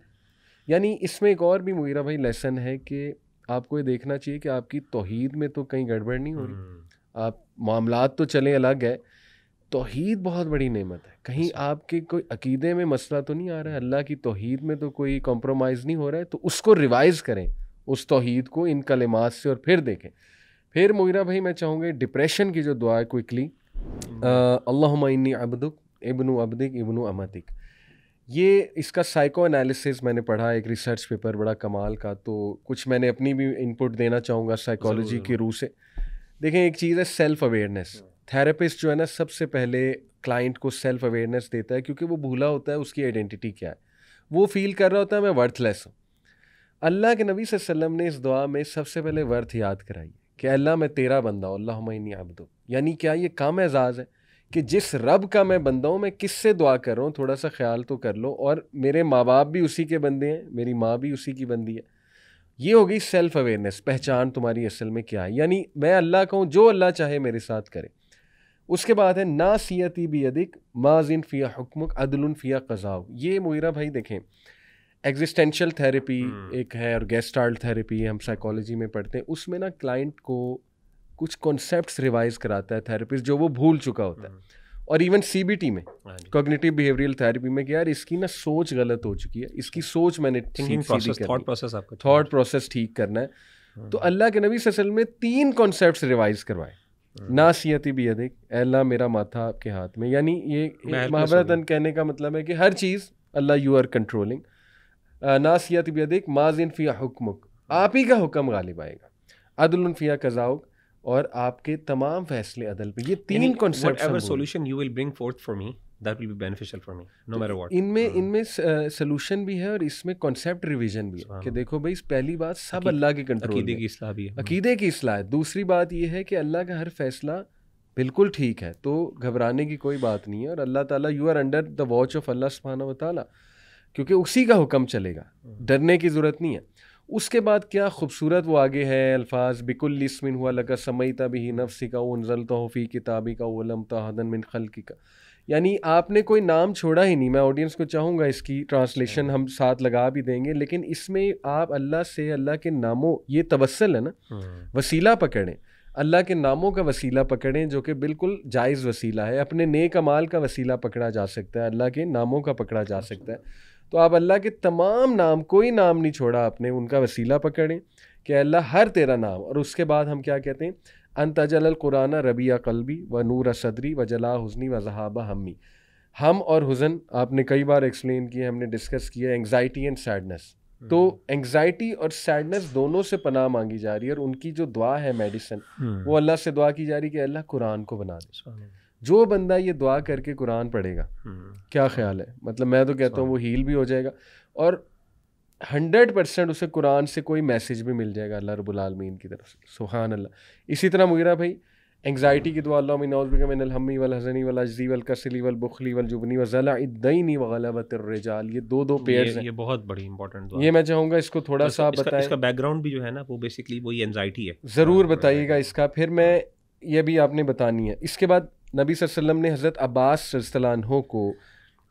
यानी इसमें एक और भी मुगरा भाई लेसन है कि आपको ये देखना चाहिए कि आपकी तोहद में तो कहीं गड़बड़ नहीं हो रही हम्म। आप मामला तो चले अलग है तोहद बहुत बड़ी नेमत है कहीं अच्छा। आपके कोई अकीदे में मसला तो नहीं आ रहा है अल्लाह की तोहद में तो कोई कॉम्प्रोमाइज़ नहीं हो रहा है तो उसको रिवाइज़ करें उस तोहद को इन कलेमात से और फिर देखें फिर मोइरा भाई मैं चाहूँगी डिप्रेशन की जो दुआ है क्विकली हम्म। अल्लाह अबदुक इबन अबदिक इबन अमतिक ये इसका साइको एनालिसिस मैंने पढ़ा एक रिसर्च पेपर बड़ा कमाल का तो कुछ मैंने अपनी भी इनपुट देना चाहूँगा साइकोलॉजी की रूह से देखें एक चीज़ है सेल्फ अवेयरनेस थेरेपिस्ट जो है ना सबसे पहले क्लाइंट को सेल्फ अवेयरनेस देता है क्योंकि वो भूला होता है उसकी आइडेंटिटी क्या है वो फील कर रहा होता है मैं वर्थलेस हूँ अल्लाह के नबी वसल्लम ने इस दुआ में सबसे पहले वर्थ याद कराई कि अल्लाह मैं तेरा बंदा हूँ अल्लाह मैनी दो यानी क्या ये काम एजाज़ है कि जिस रब का मैं बंदा हूँ मैं किससे दुआ कर रहा हूँ थोड़ा सा ख्याल तो कर लो और मेरे माँ बाप भी उसी के बंदे हैं मेरी माँ भी उसी की बंदी है ये हो गई सेल्फ़ अवेयरनेस पहचान तुम्हारी असल में क्या है यानी मैं अल्लाह कहूँ जो अल्लाह चाहे मेरे साथ करे उसके बाद है ना सियती भी अधिक माजिन फ़िया हुक्मक अदलफिया कज़ाव ये मोहरा भाई देखें एग्जिस्टेंशियल थेरेपी hmm. एक है और गेस्ट आर्ट थेरेपी हम साइकोलॉजी में पढ़ते हैं उसमें ना क्लाइंट को कुछ कॉन्सेप्ट रिवाइज कराता है थेरेपिस्ट जो वो भूल चुका होता है hmm. और इवन सीबीटी में कॉग्निटिव बिहेवियरल थेरेपी में कि यार इसकी ना सोच गलत हो चुकी है इसकी hmm. सोच मैंने थॉट प्रोसेस थॉट प्रोसेस ठीक करना है तो अल्लाह के नबी ससल में तीन कॉन्सेप्ट रिवाइज करवाए नासियती भी अधिक अल्लाह मेरा माथा आपके हाथ में यानी ये महाभारतन कहने का मतलब है कि हर चीज़ अल्लाह यू आर कंट्रोलिंग नासियत बदिक माजिन फ़िया हुक्मुक आप ही का हुक्म गालिब आएगा अदल फ़िया कज़ाउक और आपके तमाम फैसले अदल पे ये तीन concept solution you will bring forth for me that will be beneficial for me no matter what इनमें हाँ। इनमें सॉल्यूशन भी है और इसमें कॉन्सेप्ट रिवीजन भी है कि देखो भाई पहली बात सब अल्लाह के कंट्रोल अकीदे की इस्लाह भी है हाँ। अकीदे की इस्लाह है दूसरी बात यह है कि अल्लाह का हर फैसला बिल्कुल ठीक है तो घबराने की कोई बात नहीं है और अल्लाह ताला you are under the watch of Allah सुबहाना वाली क्योंकि उसी का हुक्म चलेगा डरने की ज़रूरत नहीं है उसके बाद क्या खूबसूरत वो आगे है अल्फाज बिकुल इसमिन हुआ लगा समयता ही नफसी का उनजल तो फ़ी किताबी का वलम हदन मिन खलकी का यानी आपने कोई नाम छोड़ा ही नहीं मैं ऑडियंस को चाहूँगा इसकी ट्रांसलेशन हम साथ लगा भी देंगे लेकिन इसमें आप अल्लाह से अल्लाह के नामों ये तवसल है ना हम्म। वसीला पकड़ें अल्लाह के नामों का वसीला पकड़ें जो कि बिल्कुल जायज़ वसीला है अपने नेक अमाल का वसीला पकड़ा जा सकता है अल्लाह के नामों का पकड़ा जा सकता है तो आप अल्लाह के तमाम नाम कोई नाम नहीं छोड़ा आपने उनका वसीला पकड़ें कि अल्लाह हर तेरा नाम और उसके बाद हम क्या कहते हैं तजल कुराना रबिया कलबी व नूर सदरी व जला हुसनी व जहाबा हमी हम और हुजन आपने कई बार एक्सप्लेन किया हमने डिस्कस किया एंगजाइटी एंड सैडनेस तो एंगजाइटी और सैडनेस दोनों से पनाह मांगी जा रही है और उनकी जो दुआ है मेडिसिन हम्म। वो अल्लाह से दुआ की जा रही है कि अल्लाह कुरान को बना दे जो बंदा ये दुआ करके कुरान पढ़ेगा हम्म। क्या ख्याल है मतलब मैं तो कहता हूँ वो हील भी हो जाएगा और हंड्रेड परसेंट उसे कुरान से कोई मैसेज भी मिल जाएगा अल्लाह रबालमीन की तरफ से सुहान अल्लाह इसी तरह मुगरा भाई एंगजाइटी की दुआ अल्लामी वल हजनी वल अजी वल कसली वल बुखली वल जुबनी वजलादनी वगलबतरजाल ये दो दो पेयर ये, ये बहुत बड़ी इंपॉर्टेंट ये मैं चाहूँगा इसको थोड़ा तो सा बताए इसका बैकग्राउंड भी जो है ना वो बेसिकली वही एंगजाइटी है ज़रूर हाँ, बताइएगा इसका फिर मैं हाँ। ये भी आपने बतानी है इसके बाद नबी वसल्लम ने हज़रत अब्बास रजतलानहों को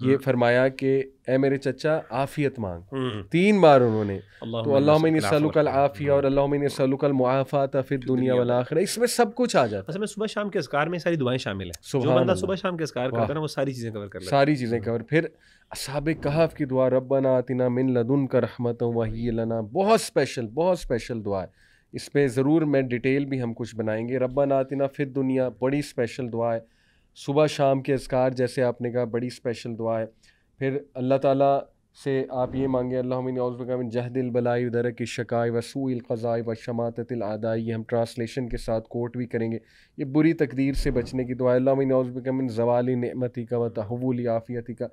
ये हम्म। फरमाया कि ए मेरे चचा आफ़ियत मांग हम्म। तीन बार उन्होंने तो अल्लाह कल आफ़िया और अल्लाह मुआफ़ात फिर दुनिया वाला आखिर इसमें सब कुछ आ जाता है में सुबह शाम के असकार में सारी दुआएं शामिल है सुबह बंदा सुबह शाम के असकार करता है ना वो सारी चीज़ें कवर कर सारी चीज़ें कवर फिर असाब कहाफ की दुआ रबना आतिना मिन लदुन का रहमत वही लना बहुत स्पेशल बहुत स्पेशल दुआ है इस पर ज़रूर मैं डिटेल भी हम कुछ बनाएंगे रब्बा नातिना फिर दुनिया बड़ी स्पेशल दुआ है सुबह शाम के असकार जैसे आपने कहा बड़ी स्पेशल दुआ है फिर अल्लाह ताला से आप ये मांगे अल्लाहमिन जहदिल बलाई उदर की शकाय वसूल क़ज़ाई व शमातल आदाई ये हम ट्रांसलेशन के साथ कोट भी करेंगे ये बुरी तकदीर से बचने की दुआ अल्लाहमिन जवाली नमती का व तहवल आफ़ियती का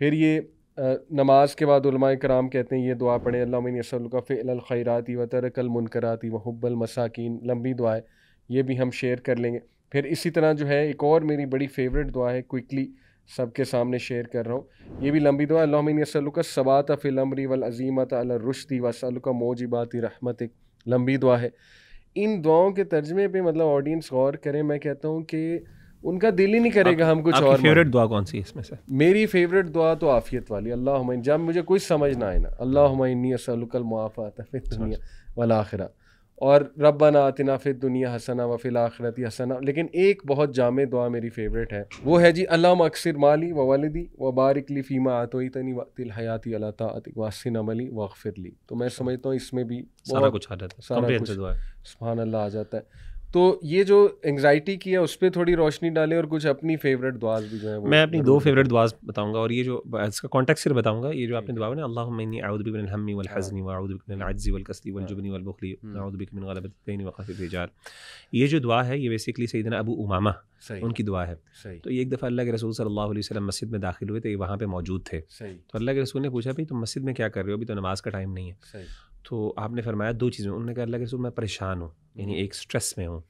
फिर ये नमाज के बाद कराम कहते हैं ये दुआ पढ़े अल्लाह खैराती व तरकल मुनकराती वहब्बल मसाकिन लंबी दुआएँ ये भी हम शेयर कर लेंगे फिर इसी तरह जो है एक और मेरी बड़ी फेवरेट दुआ है क्विकली सबके सामने शेयर कर रहा हूँ ये भी लंबी दुआ का सबात फ़िलमरी वलज़ीमत अलरुशदी वसलुका मोजिबात रहमत लंबी दुआ है इन दुआओं के तर्जमे पे मतलब ऑडियंस गौर करें मैं कहता हूँ कि उनका दिल ही नहीं करेगा हम कुछ और फेवरेट दुआ कौन सी इसमें से मेरी फेवरेट दुआ तो आफियत वाली अल्लाह जब मुझे कोई समझ ना आए ना अल्लाह असलकल मुआफ़ात दुनिया वाला आखिरा और रब्बा ना आतना फिर दुनिया हसना व फिल आखरत हसना लेकिन एक बहुत जाम दुआ मेरी फेवरेट है वो है जी अल्लाम अक्सर माली व वालदी व बारिकली फ़ीमा आतोई तनी तिल हयाती अल्लाह वासिन अमली ली तो मैं समझता हूँ इसमें भी सारा कुछ आ जाता है सारा कुछ सुबहान अल्लाह आ जाता है तो ये जो एंगजाइटी की है उस पर थोड़ी रोशनी डालें और कुछ अपनी फेवरेट दुआज भी जो है मैं अपनी दो फेवरेट दुआज बताऊंगा और ये जो इसका कॉन्टेक्ट सिर्फ बताऊंगा ये जो आपने दुआ ना अल्लाह मैनी आउदबिक मिन हम्मी वल हाँ। हज़नी व आउदबिक मिन अजजी वल कसली वल हाँ। जुबनी वल बुखली आउदबिक हम्म। गलबत ये जो दुआ है ये बेसिकली सही अबू उमामा उनकी दुआ है तो ये एक दफ़ा अल्लाह के रसूल सल्लल्लाहु अलैहि वसल्लम मस्जिद में दाखिल हुए थे ये वहाँ पे मौजूद थे तो अल्लाह के रसूल ने पूछा भाई तुम मस्जिद में क्या कर रहे हो अभी तो नमाज का टाइम नहीं है तो आपने फरमाया दो चीज़ें उन्होंने कहा अल्लाह के रसूल मैं परेशान हूँ यानी हम्म। एक स्ट्रेस में हूँ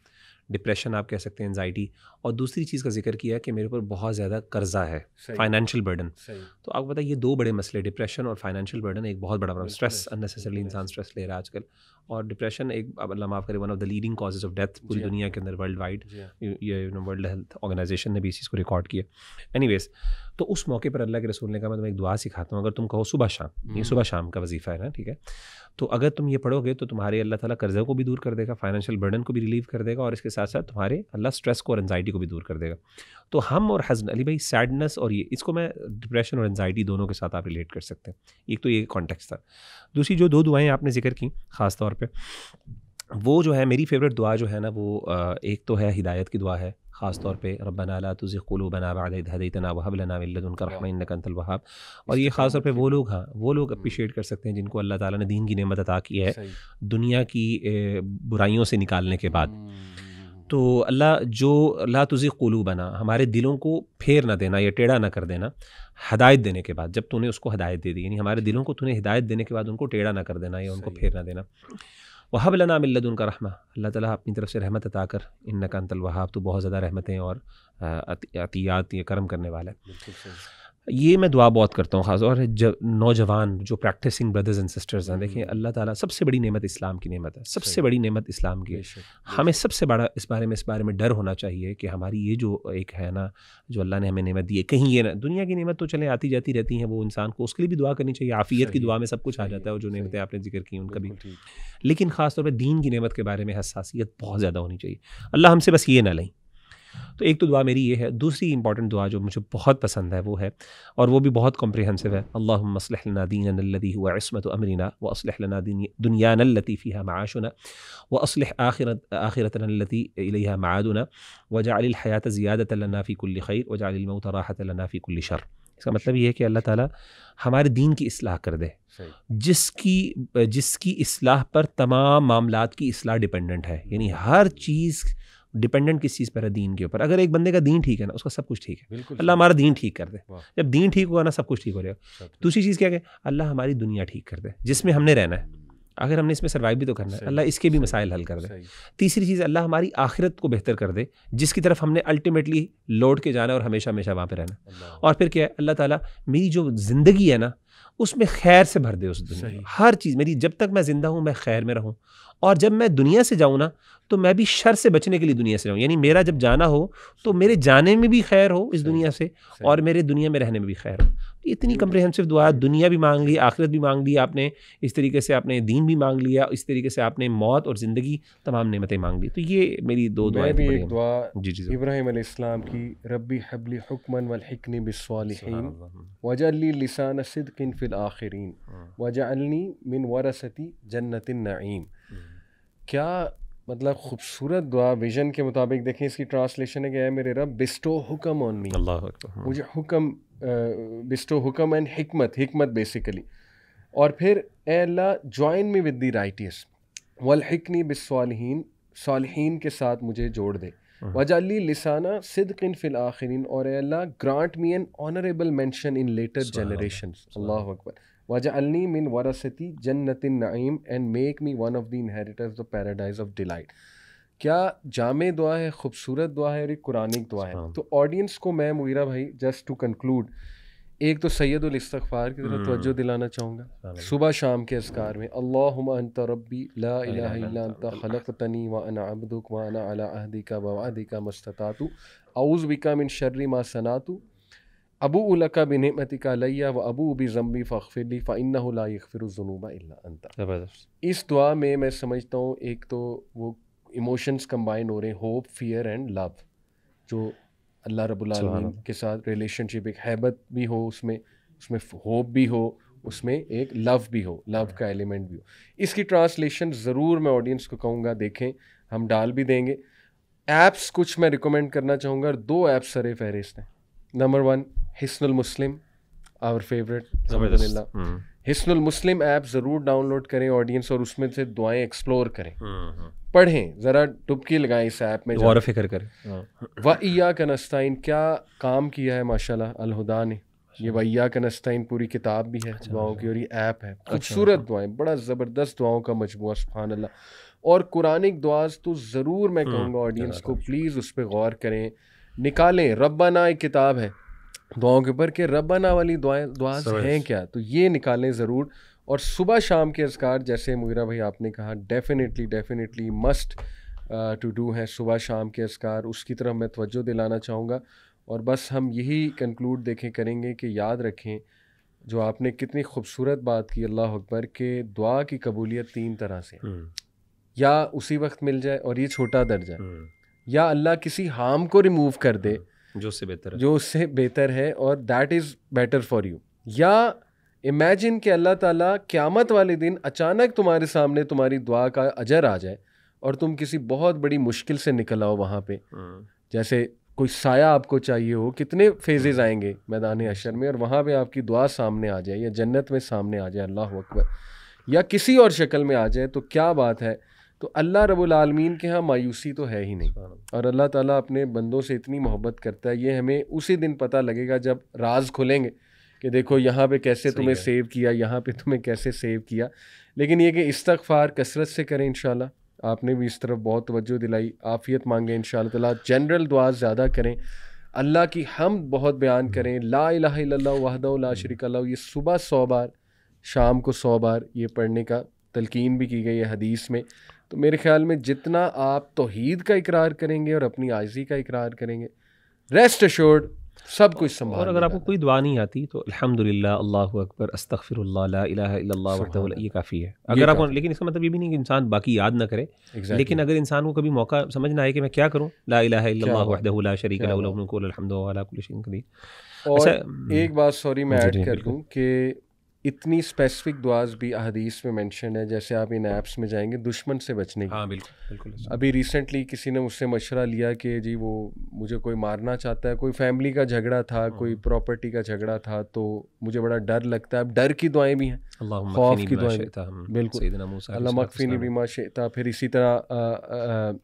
डिप्रेशन आप कह सकते हैं एनजाइटी और दूसरी चीज़ का जिक्र किया कि मेरे ऊपर बहुत ज़्यादा कर्जा है फाइनेंशियल बर्डन तो आपको पता है ये दो बड़े मसले डिप्रेशन और फाइनेंशियल बर्डन एक बहुत बड़ा प्रॉब्लम स्ट्रेस अननेसेसरली इंसान स्ट्रेस ले रहा है आजकल और डिप्रेशन एक अल्लाह माफ करें one of the leading causes of death पूरी दुनिया के अंदर वर्ल्ड वाइड ये वर्ल्ड हेल्थ ऑर्गेनाइजेशन ने भी इस चीज़ को रिकॉर्ड किया एनी तो उस मौके पर अल्लाह के रसूल ने कहा मैं तुम्हें एक दुआ सिखाता हूँ अगर तुम कहो सुबह शाम ये हम्म। सुबह शाम का वजीफ़ा है ना ठीक है तो अगर तुम ये पढ़ोगे तो तुम्हारे अल्लाह ताला कर्जे को भी दूर कर देगा फाइनेंशियल बर्डन को भी रिलीव कर देगा और इसके साथ साथ तुम्हारे अल्लाह स्ट्रेस को और एनजाइटी को भी दूर कर देगा तो हम और हजन अली भाई सैडनेस और ये इसको मैं डिप्रेशन और एनजाइटी दोनों के साथ आप रिलेट कर सकते हैं एक तो ये कॉन्टेक्स था दूसरी जो दो दुआएं आपने जिक्र की ख़ास तौर पर वो जो है मेरी फेवरेट दुआ जो है ना वो एक तो है हिदायत की दुआ है ख़ास तौर पे रबाना ला तुज़ कुलू बना हदना वहब वहाब और ये ख़ास तौर पे वो लोग हाँ वो लोग अप्रिशिएट हम्म। कर सकते हैं जिनको अल्लाह ताला ने दीन की नेमत अदा की है दुनिया की बुराइयों से निकालने के बाद हम्म। तो अल्लाह जो ला तुझी कुलू बना हमारे दिलों को फेर ना देना या टेढ़ा ना कर देना हदायत देने के बाद जब तूने उसको हदायत दे दी यानी हमारे दिलों को तूने हिदायत देने के बाद उनको टेढ़ा ना कर देना या उनको फेर ना देना वहाब लना मिल्लदन उनका रहमा अल्लाह ताला अपनी तरफ से रहमत अता कर इन नकान वहाब तो बहुत ज़्यादा रहमतें और अतियात या करम करने वाला है ये मैं दुआ बहुत करता हूँ खास और नौजवान जो प्रैक्टिसिंग ब्रदर्स एंड सिस्टर्स हैं हम्म। देखिए अल्लाह ताला सबसे बड़ी नेमत इस्लाम की नेमत है सबसे बड़ी नेमत इस्लाम की है हमें सबसे बड़ा इस बारे में इस बारे में डर होना चाहिए कि हमारी ये जो एक है ना जो अल्लाह ने हमें नेमत दी है कहीं ये ना दुनिया की नेमत तो चले आती जाती रहती हैं वो इंसान को उसके लिए भी दुआ करनी चाहिए आफियत की दुआ में सब कुछ आ जाता है और जो नेमतें आपने जिक्र की उनका भी लेकिन ख़ासतौर पर दीन की नेमत के बारे में हसासीत बहुत ज़्यादा होनी चाहिए अल्लाह हमसे बस ये ना लें तो एक तो दुआ मेरी ये है दूसरी इंपॉर्टेंट दुआ जो मुझे बहुत पसंद है वो है और वो भी बहुत कॉम्प्रिहेंसिव है अल्लाह मसलनादीनदी हुआ इसमत अमरीना व असलना दुनिया है माशुना व असल आखिरत आखिरतनलती इलिया मादना व हयात ज़्यादत लनाफ़ी कुल्ल खैर व जालमत राहत लनाफ़ी कुल्ल शर इसका मतलब ये है कि अल्लाह ताला हमारे दीन की असलाह कर दे जिसकी जिसकी असलाह पर तमाम मामला की असलाह डिपेंडेंट है यानी हर चीज़ डिपेंडेंट किस चीज़ पर है दीन के ऊपर अगर एक बंदे का दीन ठीक है ना उसका सब कुछ ठीक है अल्लाह हमारा दीन ठीक कर दे जब दीन ठीक होगा ना सब कुछ ठीक हो जाएगा दूसरी चीज़ क्या है अल्लाह हमारी दुनिया ठीक कर दे जिसमें हमने रहना है अगर हमने इसमें सर्वाइव भी तो करना है अल्लाह इसके भी मसाइल हल कर दे तीसरी चीज़ अल्लाह हमारी आखिरत को बेहतर कर दे जिसकी तरफ हमने अल्टीमेटली लौट के जाना और हमेशा हमेशा वहाँ पर रहना और फिर क्या है अल्लाह ताला मेरी जो ज़िंदगी है ना उसमें खैर से भर दे उस दुनिया हर चीज़ मेरी जब तक मैं ज़िंदा हूँ मैं खैर में रहूँ और जब मैं दुनिया से जाऊँ ना तो मैं भी शर से बचने के लिए दुनिया से जाऊँ यानी मेरा जब जाना हो तो मेरे जाने में भी खैर हो इस दुनिया से और मेरे दुनिया में रहने में भी खैर हो तो इतनी कंप्रहेंसिव दुआ दुनिया भी मांग ली आखिरत भी मांग ली आपने इस तरीके से आपने दीन भी मांग लिया इस तरीके से आपने मौत और ज़िंदगी तमाम नमतें मांग ली तो ये मेरी दो दुआएं भी एक दुआ जी जी इब्राहिम इस्लाम की रबी हबली हुक्मन वलहकनी बिसवालहीन हम्म। वजाली लिसान सिद्किन फिल आखिरीन हम्म। वजअलनी मिन वरसती जन्नतिन नईम क्या मतलब खूबसूरत दुआ विजन के मुताबिक देखें इसकी ट्रांसलेशन है क्या है मेरे रब बिस्टो हुक्म ऑन मी अल्लाह हाँ। मुझे हुक्म बिस्टो हुक्म एंड हिकमत हिकमत बेसिकली और फिर ए Allah join me with the righteous वलहिकनी बिसालहीन सालहीन के साथ मुझे जोड़ दे हाँ। वजाली लिसाना इन फिल आखिरीन और ए Allah grant me an honourable mention in later generation Allah अकबर Waja'alni मिन warasati jannatin नईम and make me one of the inheritors the paradise of delight क्या जामे दुआ है खूबसूरत दुआ है और एक कुरानिक दुआ है तो ऑडियंस को मैं मुगरा भाई जस्ट टू कंक्लूड एक तो सैदुल इस्तफ़ार की तरफ हम्म। तवज्जो दिलाना चाहूँगा सुबह शाम के असकार में अल्लाह अंत रब्बी ला अंत खलक तनी व अबदुक व अला अहदिका व अदिका मस्ततातु आउज़ मिन शर्री मा सनातु अबू उलका बिन मतिका लैया व अबू बी ज़म्बी फ़िली फ़िनफ़िरजनूबा अंता इस दुआ में मैं समझता हूँ एक तो वो इमोशंस कम्बाइन हो रहे हैं होप फियर एंड लव जो अल्लाह रबुल के साथ रिलेशनशिप एक हैबत भी हो उसमें उसमें होप भी हो उसमें एक लव भी हो लव का एलिमेंट भी हो इसकी ट्रांसलेशन ज़रूर मैं ऑडियंस को कहूँगा देखें हम डाल भी देंगे ऐप्स कुछ मैं रिकमेंड करना चाहूँगा और दो ऐप्स सर फहरिस्त हैं number one Hisnul Muslim our favourite अलहमदिल्ला हिसनुल मुस्लिम ऐप ज़रूर डाउनलोड करें ऑडियंस और उसमें से दुआएं एक्सप्लोर करें पढ़ें ज़रा डुबकी लगाएं इस ऐप में गौर फिक्र करें वैया का नस्ताइन क्या काम किया है माशाल्लाह अलहुदा ने ये वैया का नस्ताइन पूरी किताब भी है दुआओं की और ये ऐप है खूबसूरत दुआएं बड़ा ज़बरदस्त दुआओं का मजमू सुबहान अल्लाह और कुरानिक दुआज तो ज़रूर मैं कहूँगा ऑडियंस को प्लीज़ उस पर गौर करें निकालें रब्बाना एक किताब है दुआओं के ऊपर कि रबाना वाली दुआएं दुआ हैं क्या तो ये निकालें ज़रूर और सुबह शाम के असकार जैसे मुगरा भाई आपने कहा definitely definitely must to do है सुबह शाम के असकार उसकी तरफ मैं तवज्जो दिलाना चाहूँगा और बस हम यही कंक्लूड देखें करेंगे कि याद रखें जो आपने कितनी खूबसूरत बात की अल्लाह अकबर के दुआ की कबूलियत तीन तरह से हम्म। या उसी वक्त मिल जाए और ये छोटा दर्जा हम्म। या अल्लाह किसी हार्म को रिमूव कर दे हम्म। जो उससे बेहतर जो उससे बेहतर है और that is better for you या इमेजिन कि अल्लाह ताला क़्यामत वाले दिन अचानक तुम्हारे सामने तुम्हारी दुआ का अजर आ जाए और तुम किसी बहुत बड़ी मुश्किल से निकल आओ वहाँ पे हाँ। जैसे कोई साया आपको चाहिए हो कितने फेजेज़ हाँ। आएंगे मैदान अशर में और वहाँ पे आपकी दुआ सामने आ जाए या जन्नत में सामने आ जाए अल्लाह अकबर या किसी और शक्ल में आ जाए तो क्या बात है तो अल्लाह रबालमीन के यहाँ मायूसी तो है ही नहीं और अल्लाह ताला अपने बंदों से इतनी मोहब्बत करता है ये हमें उसी दिन पता लगेगा जब राज खुलेंगे कि देखो यहाँ पे कैसे तुम्हें सेव किया यहाँ पे तुम्हें कैसे सेव किया लेकिन ये कि इस्तफ़ार कसरत से करें इन आपने भी इस तरफ बहुत तवज्जो दिलाई आफ़ियत मांगे इन ताला जनरल दुआ ज़्यादा करें अल्लाह की हम बहुत बयान हम्म। करें ला वाहदा हम्म। शरीक ये सुबह सौ बार शाम को सौ बार ये पढ़ने का तलकिन भी की गई है हदीस में तो मेरे ख्याल में जितना आप तोहीद का इकरार करेंगे और अपनी आजी का इकरार करेंगे रेस्ट अशोर्ड सब कुछ संभाल और अगर आपको कोई दुआ नहीं आती तो अल्हम्दुलिल्लाह अल्लाह अकबर अस्तगफिरुल्लाह ये काफ़ी है अगर काफी। आपको लेकिन इसका मतलब ये भी नहीं कि इंसान बाकी याद ना करे exactly. लेकिन अगर इंसान को कभी मौका समझ ना आए कि मैं क्या करूँ ला शरीक अच्छा एक बात सॉरी मैं ऐड कर दूँ कि इतनी स्पेसिफिक दुआज भी अदीस में मेंशन है जैसे आप इन ऐप्स में जाएंगे दुश्मन से बचने की हाँ बिल्कुल बिल्कुल अभी रिसेंटली किसी ने मुझसे मशवरा लिया कि जी वो मुझे कोई मारना चाहता है कोई फैमिली का झगड़ा था हम्म। कोई प्रॉपर्टी का झगड़ा था तो मुझे बड़ा डर लगता है अब डर की दुआएं भी हैं खौफ की दुआएं बिल्कुल अल्लाह मकफिनी बीमा शेता फिर इसी तरह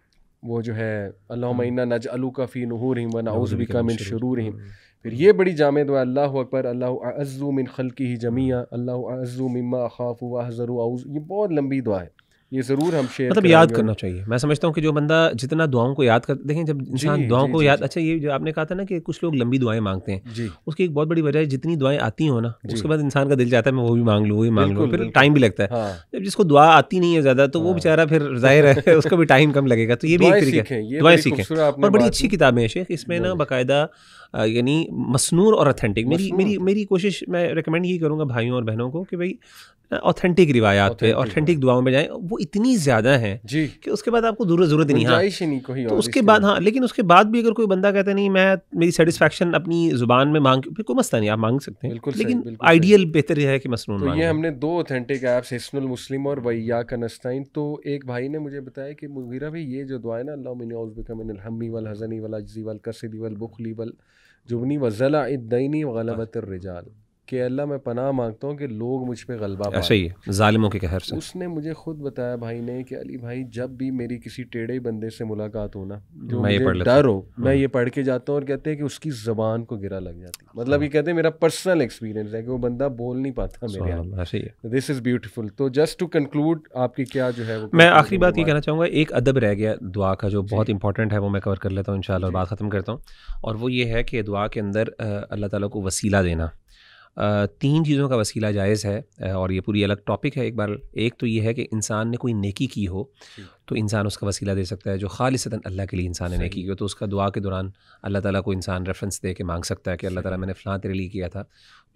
वो जो है अल्लाह मन्ना हम्म। नज अलू का फ़ी नहूर हिम व नाउज़ बिका मिन शरूर हिम फिर ये बड़ी जाम दुआ अल्लाह अकबर अल्लाह अज़ू मिन खल की ही जमिया अल्लाह अज़ू खाफ़ु खाफ आउज़ ये बहुत लंबी दुआ है ये ज़रूर हम शेयर मतलब याद करना चाहिए मैं समझता हूँ कि जो बंदा जितना दुआओं को याद कर देखें जब इंसान दुआओं को याद अच्छा ये जो आपने कहा था ना कि कुछ लोग लंबी दुआएं मांगते हैं उसकी एक बहुत बड़ी वजह है जितनी दुआएं आती हो ना उसके बाद इंसान का दिल जाता है मैं वो भी मांग लूँ वो भी मांग लूँ फिर टाइम भी लगता है हाँ। जब जिसको दुआ आती नहीं है ज़्यादा तो वो हाँ। बेचारा फिर जाहिर है उसका भी टाइम कम लगेगा तो ये भी एक तरीके दुआएं सीखें और बड़ी अच्छी किताबें हैं शेख इसमें ना बाकायदा यानी मसनूर और अथेंटिक मेरी मेरी मेरी कोशिश मैं रिकमेंड यही करूँगा भाइयों और बहनों को कि भाई ऑथेंटिक रिवायात पे ऑथेंटिक दुआओं में जाएं वो इतनी ज़्यादा जी कि उसके बाद आपको दूर ज़रूरत नहीं हाँ तो उसके बाद हाँ लेकिन उसके बाद भी अगर कोई बंदा कहता नहीं मैं मेरी सेटिस्फेक्शन अपनी जुबान में मांग फिर कोई मसला नहीं आप मांग सकते हैं लेकिन आइडियल बेहतर है कि मसनू तो ये हमने दो ऑथेंटिक ऐप्स हिस्नुल मुस्लिम और वैया कनस्ताइन तो एक भाई ने मुझे बताया कि मुगीरा भाई ये जो दुआ है ना अल्लाह वल हजनी वल अजी वल कसदी वल बुखली वल जुबनी वजला इदनी वलबत रिजाल कि अल्लाह मैं पनाह मांगता हूँ कि लोग मुझ पर गलबा ऐसा ही ालिमों के कहर से उसने मुझे खुद बताया भाई ने कि अली भाई जब भी मेरी किसी टेढ़े बंदे से मुलाकात हो ना जो मैं मुझे डर हो मैं हम्म। ये पढ़ के जाता हूँ और कहते हैं कि उसकी ज़बान को गिरा लग जाती है मतलब हाँ। ये कहते हैं मेरा पर्सनल एक्सपीरियंस है कि वो बंदा बोल नहीं पाता मेरे दिस इज़ ब्यूटीफुल तो जस्ट टू कंक्लूड आपकी क्या जो है मैं आखिरी बात ये कहना चाहूँगा एक अदब रह गया दुआ का जो बहुत इंपॉर्टेंट है वो मैं कवर कर लेता हूँ इन और बात ख़त्म करता हूँ और वो ये है कि दुआ के अंदर अल्लाह ताली को वसीला देना तीन चीज़ों का वसीला जायज़ है और ये पूरी अलग टॉपिक है एक बार एक तो ये है कि इंसान ने कोई नेकी की हो तो इंसान उसका वसीला दे सकता है जो खालिसता अल्लाह के लिए इंसान ने की तो उसका दुआ के दौरान अल्लाह ताला को इंसान रेफरेंस दे के मांग सकता है कि अल्लाह ताला मैंने फ़लाँ तेरे लिए किया था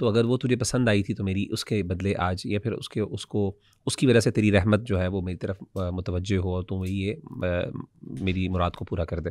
तो अगर वो तुझे पसंद आई थी तो मेरी उसके बदले आज या फिर उसके उसको उसकी वजह से तेरी रहमत जो है वो मेरी तरफ मुतवजह हो और तुम ये मेरी मुराद को पूरा कर दे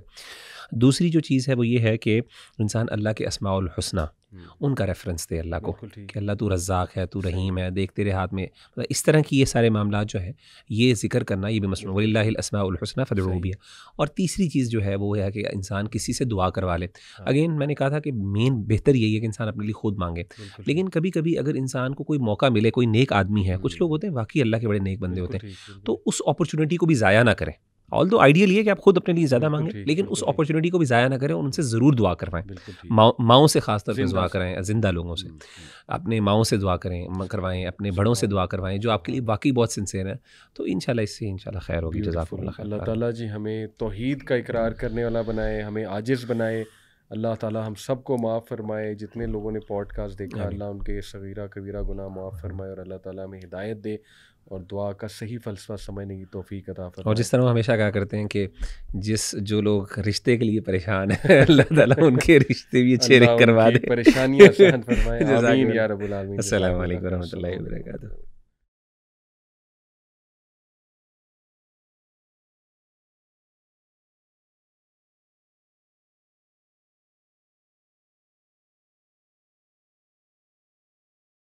दूसरी जो चीज़ है वो ये है कि इंसान अल्लाह के असमाउल हसना हम्म। उनका रेफरेंस दे अल्लाह को कि अल्लाह तू रजाक है तू रहीम है देख तेरे हाथ में मतलब इस तरह की ये सारे मामला जो है ये जिक्र करना ये भी मसनू वही असमाउलहसना फ़दरों भी है और तीसरी चीज़ जो है वो है कि इंसान किसी से दुआ करवा ले हाँ। अगेन मैंने कहा था कि मेन बेहतर यही है कि इंसान अपने लिए खुद मांगे लेकिन कभी कभी अगर इंसान को कोई मौका मिले कोई नेक आदमी है कुछ हम्म। लोग होते हैं वाकई अल्लाह के बड़े नेक बंदे होते हैं तो उस अपॉर्चुनिटी को भी ज़ाया ना करें ऑल दो आइडियल ये कि आप खुद अपने लिए ज़्यादा मांगें लेकिन उस अपॉर्चुनिटी को भी ज़ाया ना करें और उनसे ज़रूर दुआ करवाएं माओ से खासतौर पर दुआ कराएं जिंदा लोगों से हम्म, हम्म। अपने माओ से दुआ करें करवाएं अपने बड़ों से दुआ करवाएं जो आपके लिए वाकई बहुत सिंसेर हैं तो इन इससे इन खैर होगी अल्लाह ताली जी हमें तोहद का इकरार करने वाला बनाए हमें आजिज़ बनाए अल्लाह ताला हम सबको माफ़ फरमाए जितने लोगों ने पॉडकास्ट देखा अल्लाह उनके सगीरा कबीरा गुना माफ़ फरमाए और अल्लाह ताला हमें हिदायत दे और दुआ का सही फलसफा समझने की तोफ़ी अता पर और जिस तरह हमेशा कहा करते हैं कि जिस जो लोग रिश्ते के लिए परेशान हैं अल्लाह ताला उनके रिश्ते भी अच्छे करवा दे परेशानियाँ आमीन या रब्बुल आलमीन अस्सलाम वालेकुम